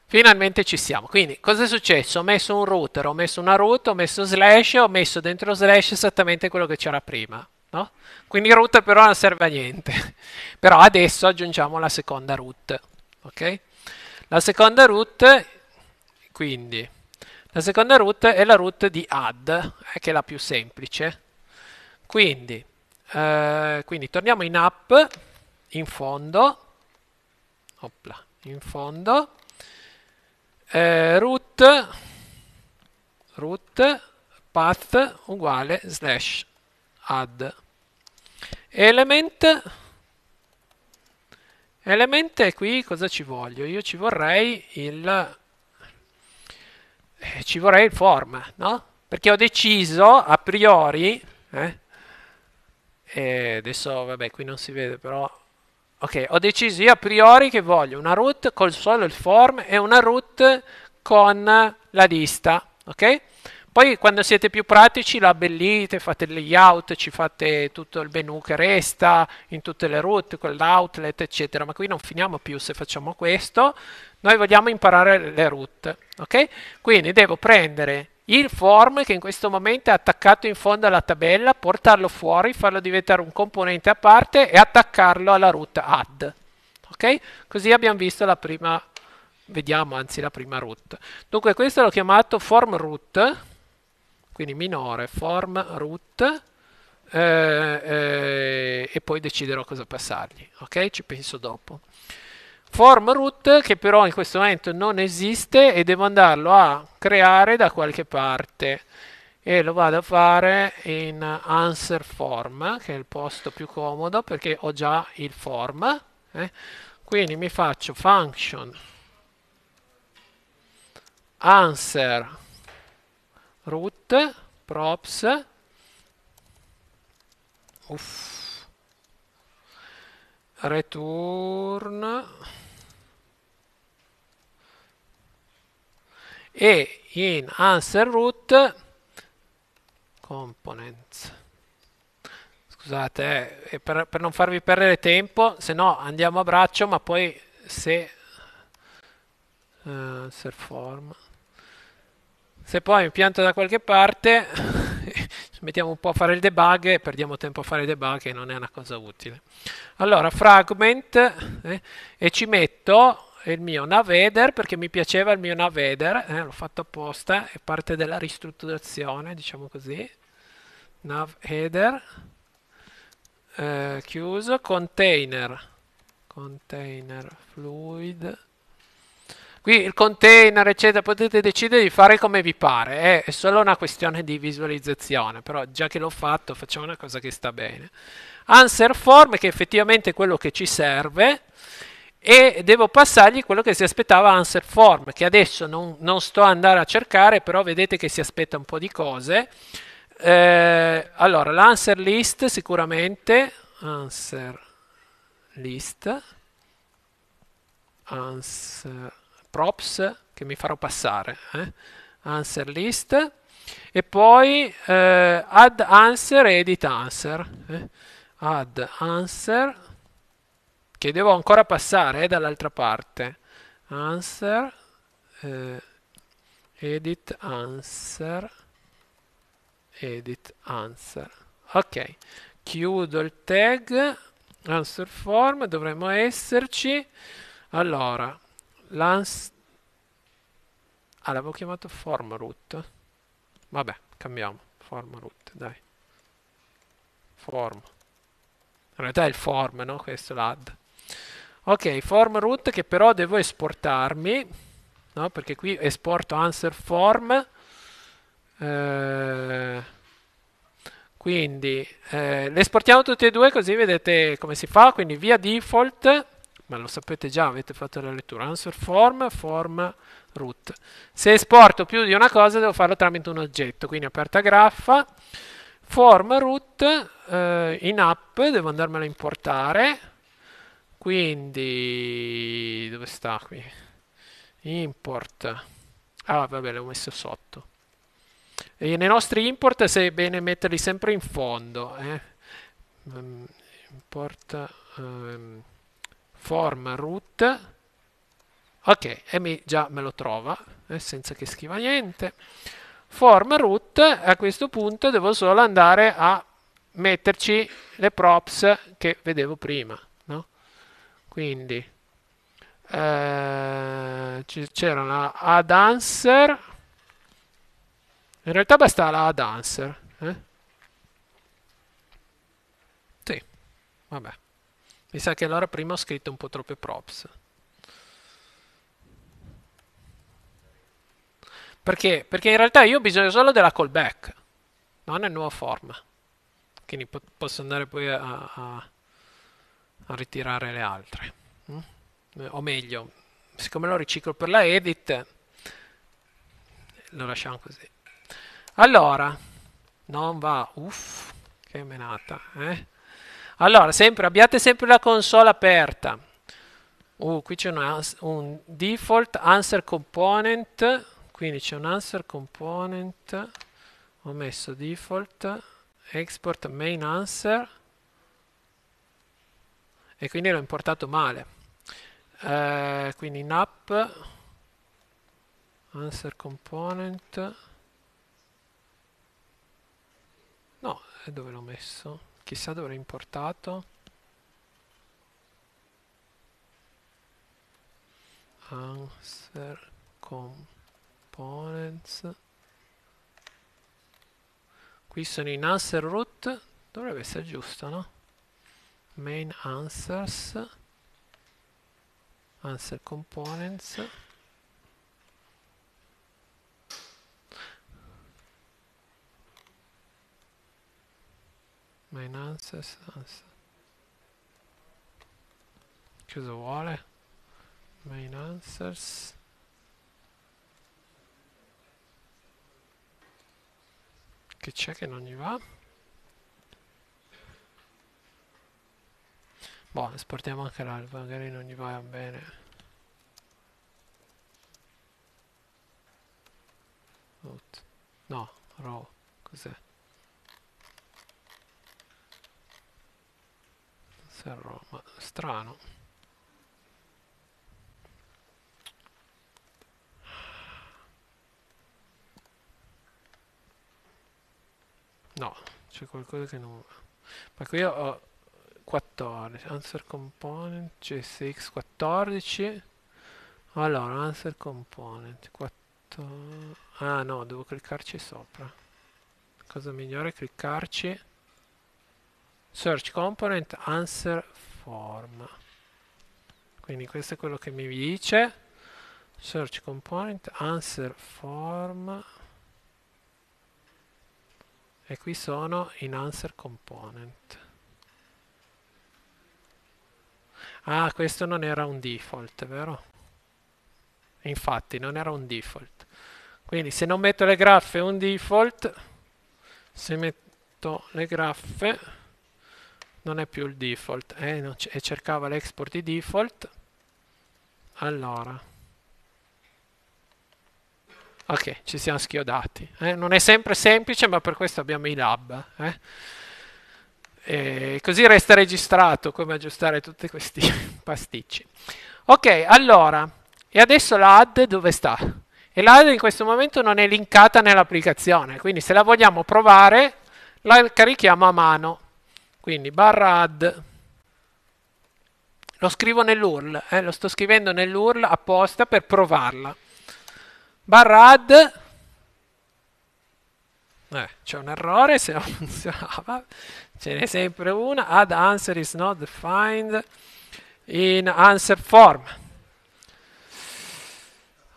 Finalmente ci siamo. Quindi, cosa è successo? Ho messo un router, ho messo una root, ho messo slash, ho messo dentro slash esattamente quello che c'era prima. No? Quindi il root però non serve a niente. però adesso aggiungiamo la seconda root. Okay? La seconda root, quindi, la seconda root è la root di add, eh, che è la più semplice. Quindi, eh, quindi torniamo in app, in fondo, opla, in fondo, eh, root, root, path uguale slash add. Element, element qui cosa ci voglio? Io ci vorrei il, eh, ci vorrei il form, no? Perché ho deciso a priori, eh, e adesso vabbè qui non si vede però ok ho deciso io a priori che voglio una root con solo il form e una root con la lista ok poi quando siete più pratici la abbellite fate il layout ci fate tutto il menu che resta in tutte le root con l'outlet eccetera ma qui non finiamo più se facciamo questo noi vogliamo imparare le root ok quindi devo prendere il form che in questo momento è attaccato in fondo alla tabella, portarlo fuori, farlo diventare un componente a parte e attaccarlo alla root add. Okay? Così abbiamo visto la prima, vediamo anzi la prima root. Dunque questo l'ho chiamato form root, quindi minore, form root, eh, eh, e poi deciderò cosa passargli, ok? Ci penso dopo form root che però in questo momento non esiste e devo andarlo a creare da qualche parte e lo vado a fare in answer form che è il posto più comodo perché ho già il form eh? quindi mi faccio function answer root props uff, return e in answer root components scusate eh, per, per non farvi perdere tempo se no andiamo a braccio ma poi se Uh, se poi impianto da qualche parte mettiamo un po' a fare il debug e perdiamo tempo a fare il debug e non è una cosa utile allora fragment eh, e ci metto il mio Naveder perché mi piaceva il mio Naveder, eh, l'ho fatto apposta, è parte della ristrutturazione, diciamo così. Nav header eh, chiuso container container fluid qui il container eccetera potete decidere di fare come vi pare eh, è solo una questione di visualizzazione però già che l'ho fatto facciamo una cosa che sta bene answer form che è effettivamente quello che ci serve e devo passargli quello che si aspettava answer form che adesso non, non sto andare a cercare però vedete che si aspetta un po' di cose eh, allora l'answer list sicuramente answer list answer props che mi farò passare eh? answer list e poi eh, add answer e edit answer eh? add answer che devo ancora passare eh, dall'altra parte answer eh, edit answer edit answer ok chiudo il tag answer form dovremmo esserci allora ah l'avevo chiamato form root vabbè cambiamo form root dai form in realtà è il form no questo l'add Ok, form root che però devo esportarmi, no? perché qui esporto answer form, eh, quindi eh, le esportiamo tutte e due così vedete come si fa, quindi via default, ma lo sapete già, avete fatto la lettura, answer form, form root. Se esporto più di una cosa devo farlo tramite un oggetto, quindi aperta graffa, form root, eh, in app, devo andarmela a importare, quindi, dove sta qui? Import. Ah, vabbè, l'ho messo sotto. E nei nostri import se è bene metterli sempre in fondo. Eh? Mm, import um, form root. Ok, e mi, già me lo trova, eh, senza che scriva niente. Form root, a questo punto devo solo andare a metterci le props che vedevo prima quindi eh, c'era la ad answer in realtà basta la ad answer eh? sì vabbè mi sa che allora prima ho scritto un po' troppe props perché? perché in realtà io ho bisogno solo della callback non è nuova forma quindi posso andare poi a, a a ritirare le altre. Mm? Eh, o meglio, siccome lo riciclo per la edit, lo lasciamo così. Allora, non va, uff, che menata, eh? Allora, sempre, abbiate sempre la console aperta. Uh, qui c'è un, un, default answer component, quindi c'è un answer component, ho messo default, export main answer, e quindi l'ho importato male eh, quindi nap answer component no e dove l'ho messo chissà dove l'ho importato answer components qui sono in answer root dovrebbe essere giusto no? main answers answer components main answers answer cosa vuole main answers che c'è che non gli va Boh, esportiamo anche l'alba, magari non gli va bene. Out. No, raw, cos'è? Se raw, ma strano. No, c'è qualcosa che non va. Ma qui ho 14 answer component csx cioè 14 allora answer component 14 ah no devo cliccarci sopra cosa migliore cliccarci search component answer form quindi questo è quello che mi dice search component answer form e qui sono in answer component Ah, questo non era un default, vero? Infatti, non era un default. Quindi se non metto le graffe è un default, se metto le graffe non è più il default eh? e cercava l'export di default. Allora, ok, ci siamo schiodati. Eh? Non è sempre semplice, ma per questo abbiamo i lab. Eh? E così resta registrato come aggiustare tutti questi pasticci. Ok, allora, e adesso la add dove sta? E la add in questo momento non è linkata nell'applicazione, quindi se la vogliamo provare la carichiamo a mano. Quindi barra add, lo scrivo nell'URL, eh, lo sto scrivendo nell'URL apposta per provarla. Barra add, eh, c'è un errore se non funzionava, ce n'è sempre una, add answer is not defined in answer form.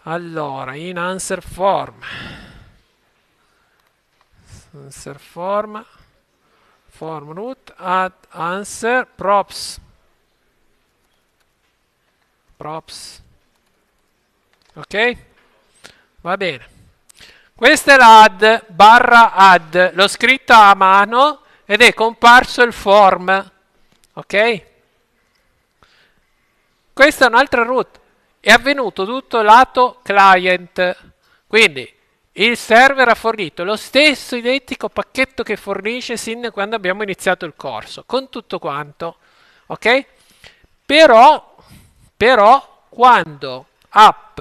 Allora, in answer form. Answer form. Form root add answer props. Props. Ok? Va bene. Questa è la barra add. L'ho scritta a mano ed è comparso il form. Ok? Questa è un'altra root. È avvenuto tutto lato client. Quindi il server ha fornito lo stesso identico pacchetto che fornisce sin quando abbiamo iniziato il corso, con tutto quanto. Ok? Però, però quando app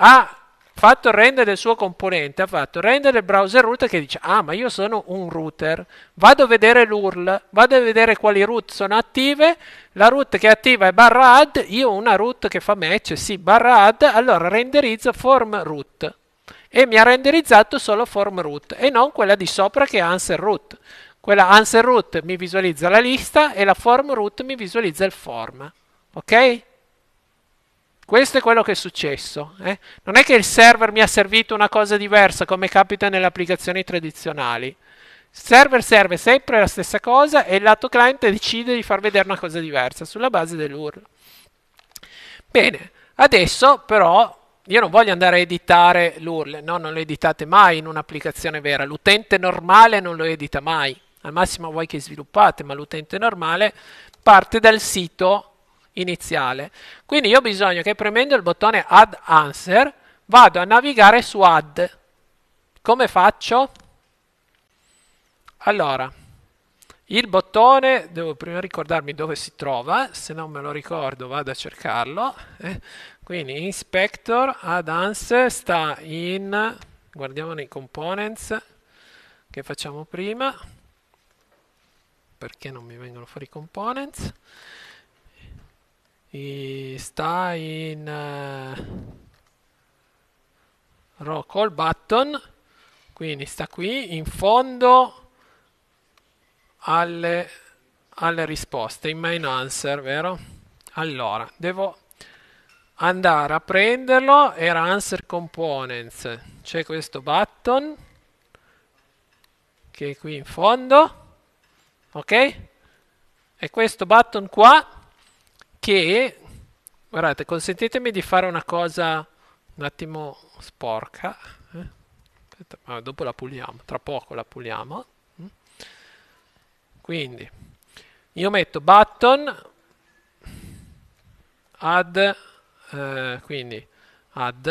ha fatto il render del suo componente, ha fatto il render del browser root che dice ah ma io sono un router, vado a vedere l'URL, vado a vedere quali root sono attive, la root che è attiva è barra add, io ho una root che fa match, sì barra add, allora renderizzo form root e mi ha renderizzato solo form root e non quella di sopra che è answer root. Quella answer root mi visualizza la lista e la form root mi visualizza il form. Ok? Questo è quello che è successo. Eh? Non è che il server mi ha servito una cosa diversa come capita nelle applicazioni tradizionali. Il server serve sempre la stessa cosa e il lato client decide di far vedere una cosa diversa sulla base dell'URL. Bene, adesso però io non voglio andare a editare l'URL, no, non lo editate mai in un'applicazione vera, l'utente normale non lo edita mai, al massimo voi che sviluppate, ma l'utente normale parte dal sito iniziale. Quindi io ho bisogno che premendo il bottone Add Answer vado a navigare su Add. Come faccio? Allora, il bottone, devo prima ricordarmi dove si trova, se non me lo ricordo vado a cercarlo. Eh. Quindi Inspector Add Answer sta in, guardiamo nei components che facciamo prima, perché non mi vengono fuori i components. E sta in uh, eh, row call button, quindi sta qui in fondo alle, alle risposte, in main answer, vero? Allora, devo andare a prenderlo, era answer components, c'è questo button che è qui in fondo, ok? E questo button qua che, guardate, consentitemi di fare una cosa un attimo sporca. Eh. Aspetta, ah, dopo la puliamo, tra poco la puliamo. Quindi, io metto button add, eh, quindi add,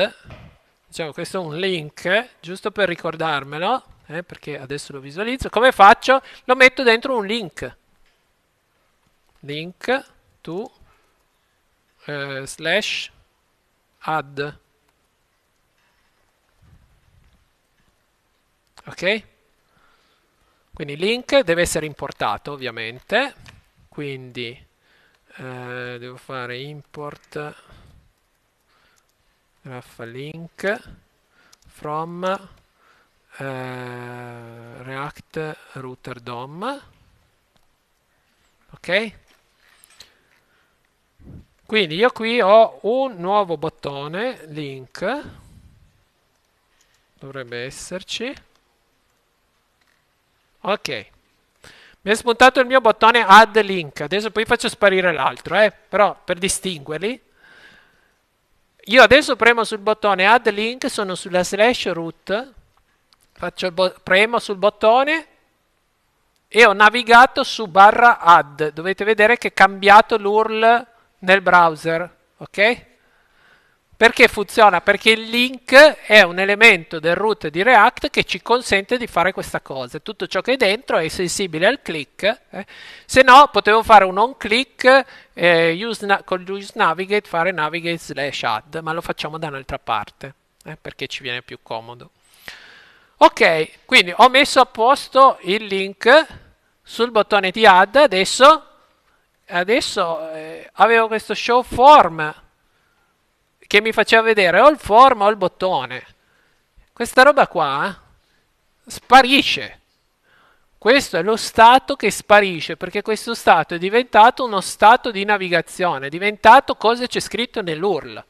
diciamo questo è un link, giusto per ricordarmelo, eh, perché adesso lo visualizzo. Come faccio? Lo metto dentro un link. Link to eh, slash add ok quindi il link deve essere importato ovviamente quindi eh, devo fare import graph link from eh, react router dom ok quindi io qui ho un nuovo bottone, link, dovrebbe esserci. Ok, mi è spuntato il mio bottone add link, adesso poi faccio sparire l'altro, eh? però per distinguerli. Io adesso premo sul bottone add link, sono sulla slash root, premo sul bottone e ho navigato su barra add. Dovete vedere che è cambiato l'URL nel browser, ok? Perché funziona? Perché il link è un elemento del root di React che ci consente di fare questa cosa. Tutto ciò che è dentro è sensibile al click. Eh? Se no, potevo fare un on click eh, use, con use navigate, fare navigate slash add, ma lo facciamo da un'altra parte eh, perché ci viene più comodo. Ok, quindi ho messo a posto il link sul bottone di add. Adesso adesso eh, avevo questo show form che mi faceva vedere o il form o il bottone. Questa roba qua sparisce. Questo è lo stato che sparisce perché questo stato è diventato uno stato di navigazione, è diventato cosa c'è scritto nell'URL.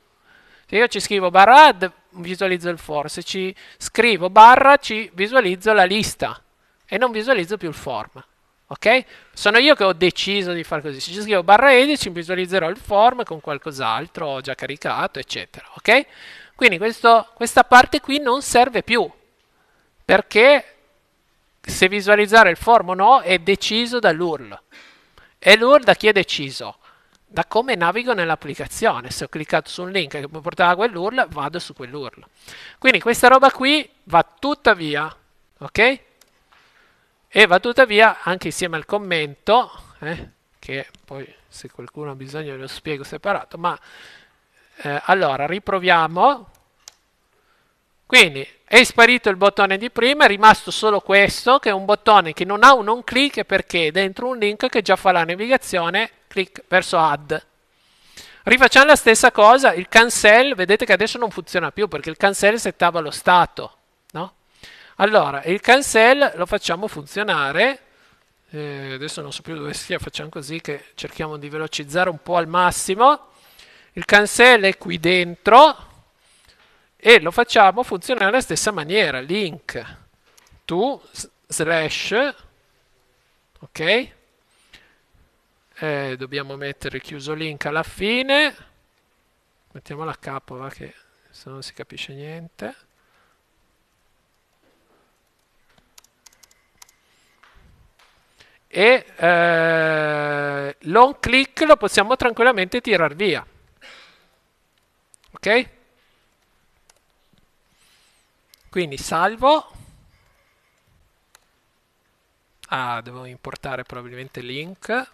Se io ci scrivo barra visualizzo il form, se ci scrivo barra ci visualizzo la lista e non visualizzo più il form ok? Sono io che ho deciso di fare così. Se ci scrivo barra edici, visualizzerò il form con qualcos'altro già caricato, eccetera, ok? Quindi questo, questa parte qui non serve più, perché se visualizzare il form o no è deciso dall'URL. E l'URL da chi è deciso? Da come navigo nell'applicazione. Se ho cliccato su un link che mi portava a quell'URL, vado su quell'URL. Quindi questa roba qui va tutta via, ok? e va tuttavia anche insieme al commento eh, che poi se qualcuno ha bisogno lo spiego separato ma eh, allora riproviamo quindi è sparito il bottone di prima è rimasto solo questo che è un bottone che non ha un on click perché è dentro un link che già fa la navigazione clic verso add rifacciamo la stessa cosa il cancel vedete che adesso non funziona più perché il cancel settava lo stato allora, il cancel lo facciamo funzionare, eh, adesso non so più dove sia, facciamo così che cerchiamo di velocizzare un po' al massimo. Il cancel è qui dentro e lo facciamo funzionare alla stessa maniera, link to slash, ok? Eh, dobbiamo mettere chiuso link alla fine, mettiamo a capo, va che se non si capisce niente. e eh, l'on click lo possiamo tranquillamente tirar via. Ok? Quindi salvo. Ah, devo importare probabilmente link.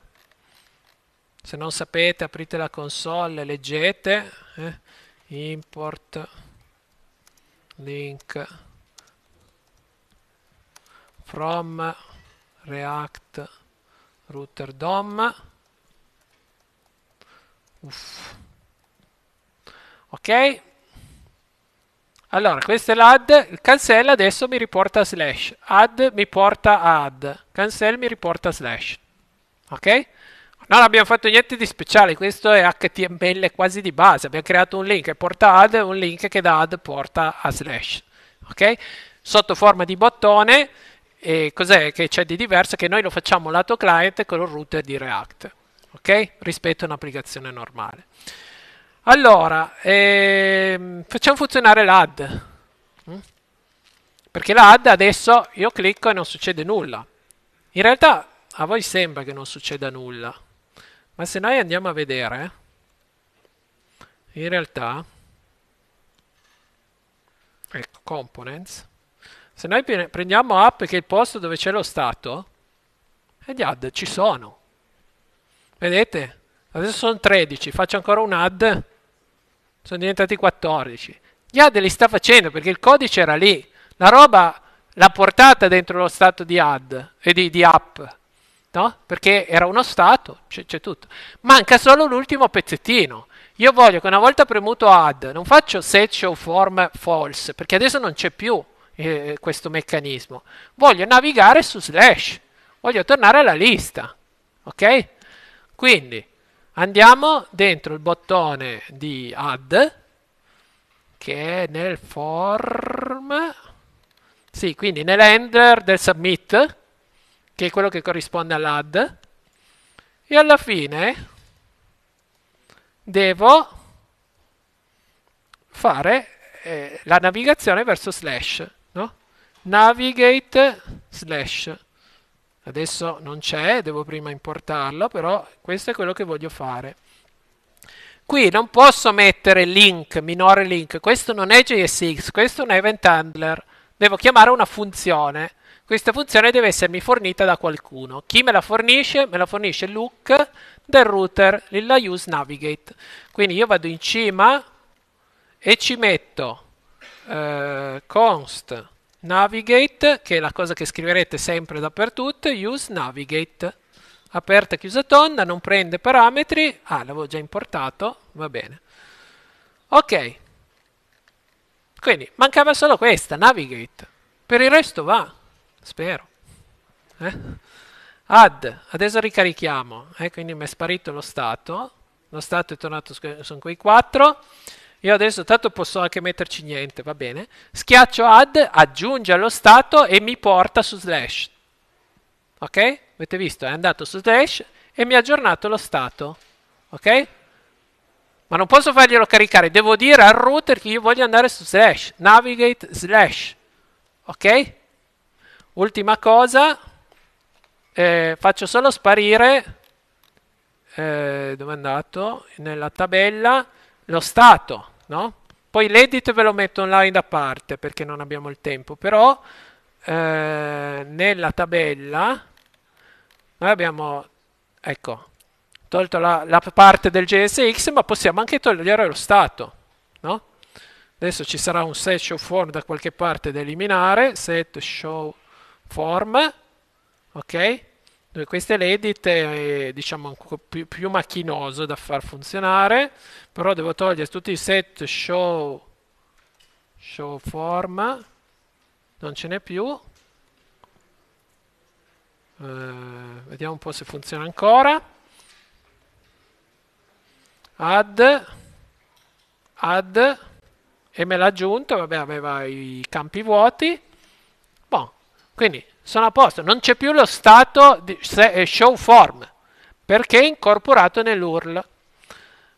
Se non sapete, aprite la console, leggete. Eh? Import link from React Rotterdam. Uff. Ok? Allora, questo è l'add, Il cancella adesso mi riporta slash, add mi porta a add, cancel mi riporta slash. Ok? Non abbiamo fatto niente di speciale, questo è HTML quasi di base, abbiamo creato un link che porta ad, un link che da add porta a slash. Ok? Sotto forma di bottone e cos'è che c'è di diverso? Che noi lo facciamo lato client con il router di React, ok? Rispetto a un'applicazione normale. Allora, ehm, facciamo funzionare l'AD. Mm? Perché l'AD adesso io clicco e non succede nulla. In realtà a voi sembra che non succeda nulla, ma se noi andiamo a vedere, in realtà, ecco, components, se noi prendiamo app che è il posto dove c'è lo Stato, e gli ad ci sono. Vedete? Adesso sono 13, faccio ancora un ad, sono diventati 14. Gli ad li sta facendo perché il codice era lì, la roba l'ha portata dentro lo stato di ad e di, di app, no? perché era uno stato, c'è, c'è tutto. Manca solo l'ultimo pezzettino. Io voglio che una volta premuto add, non faccio set show form false, perché adesso non c'è più eh, questo meccanismo. Voglio navigare su slash, voglio tornare alla lista, ok? Quindi andiamo dentro il bottone di add che è nel form, sì, quindi nell'ender del submit, che è quello che corrisponde all'add, e alla fine devo fare eh, la navigazione verso slash navigate slash adesso non c'è devo prima importarlo però questo è quello che voglio fare qui non posso mettere link minore link questo non è JSX questo è un event handler devo chiamare una funzione questa funzione deve essermi fornita da qualcuno chi me la fornisce? me la fornisce look del router la use navigate quindi io vado in cima e ci metto eh, const navigate, che è la cosa che scriverete sempre dappertutto, use navigate, aperta chiusa tonda, non prende parametri, ah l'avevo già importato, va bene. Ok, quindi mancava solo questa, navigate, per il resto va, spero. Eh? Add, adesso ricarichiamo, eh? quindi mi è sparito lo stato, lo stato è tornato, sono quei 4. Io adesso tanto posso anche metterci niente, va bene? Schiaccio add, aggiunge allo stato e mi porta su slash. Ok? Avete visto? È andato su slash e mi ha aggiornato lo stato. Ok? Ma non posso farglielo caricare, devo dire al router che io voglio andare su slash, navigate slash. Ok? Ultima cosa, eh, faccio solo sparire, eh, dove è andato? Nella tabella, lo stato no? Poi l'edit ve lo metto online da parte perché non abbiamo il tempo, però eh, nella tabella noi abbiamo, ecco, tolto la, la, parte del JSX, ma possiamo anche togliere lo stato, no? Adesso ci sarà un set show form da qualche parte da eliminare, set show form, ok? Questo è l'edit, è, eh, diciamo più, più, macchinoso da far funzionare, però devo togliere tutti i set show, show form, non ce n'è più. Eh, vediamo un po' se funziona ancora. Add, add, e me l'ha aggiunto, vabbè aveva i campi vuoti. Bon, quindi sono a posto, non c'è più lo stato di eh, show form perché è incorporato nell'URL.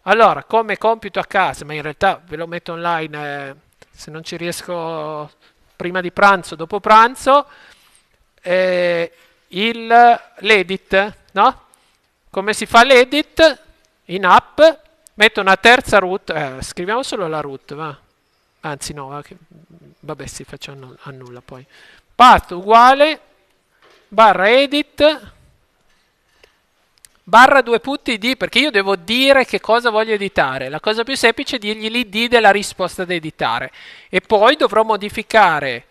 Allora, come compito a casa, ma in realtà ve lo metto online eh, se non ci riesco prima di pranzo, dopo pranzo, eh, il, l'edit, no? Come si fa l'edit? In app, metto una terza root, eh, scriviamo solo la root, va? Anzi no, va, che, vabbè si sì, faccio annulla poi path uguale barra edit barra due punti d perché io devo dire che cosa voglio editare la cosa più semplice è dirgli l'id della risposta da editare e poi dovrò modificare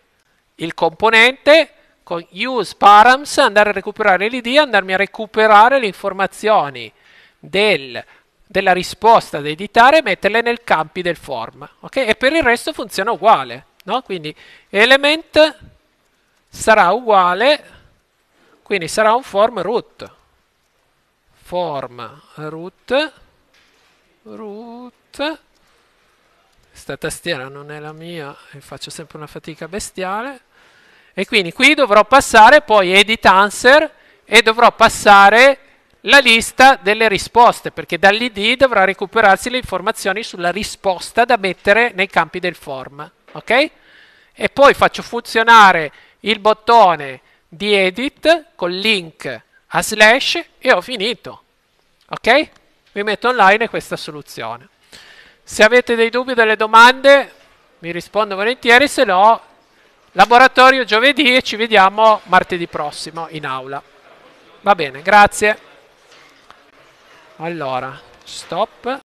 il componente con use params andare a recuperare l'id andarmi a recuperare le informazioni del, della risposta da editare e metterle nel campi del form okay? e per il resto funziona uguale no? quindi element sarà uguale, quindi sarà un form root. Form root, root, questa tastiera non è la mia e faccio sempre una fatica bestiale, e quindi qui dovrò passare poi edit answer e dovrò passare la lista delle risposte, perché dall'id dovrà recuperarsi le informazioni sulla risposta da mettere nei campi del form, ok? E poi faccio funzionare il bottone di edit con link a slash e ho finito. Ok? Vi metto online questa soluzione. Se avete dei dubbi, o delle domande, mi rispondo volentieri, se no laboratorio giovedì e ci vediamo martedì prossimo in aula. Va bene, grazie. Allora, stop.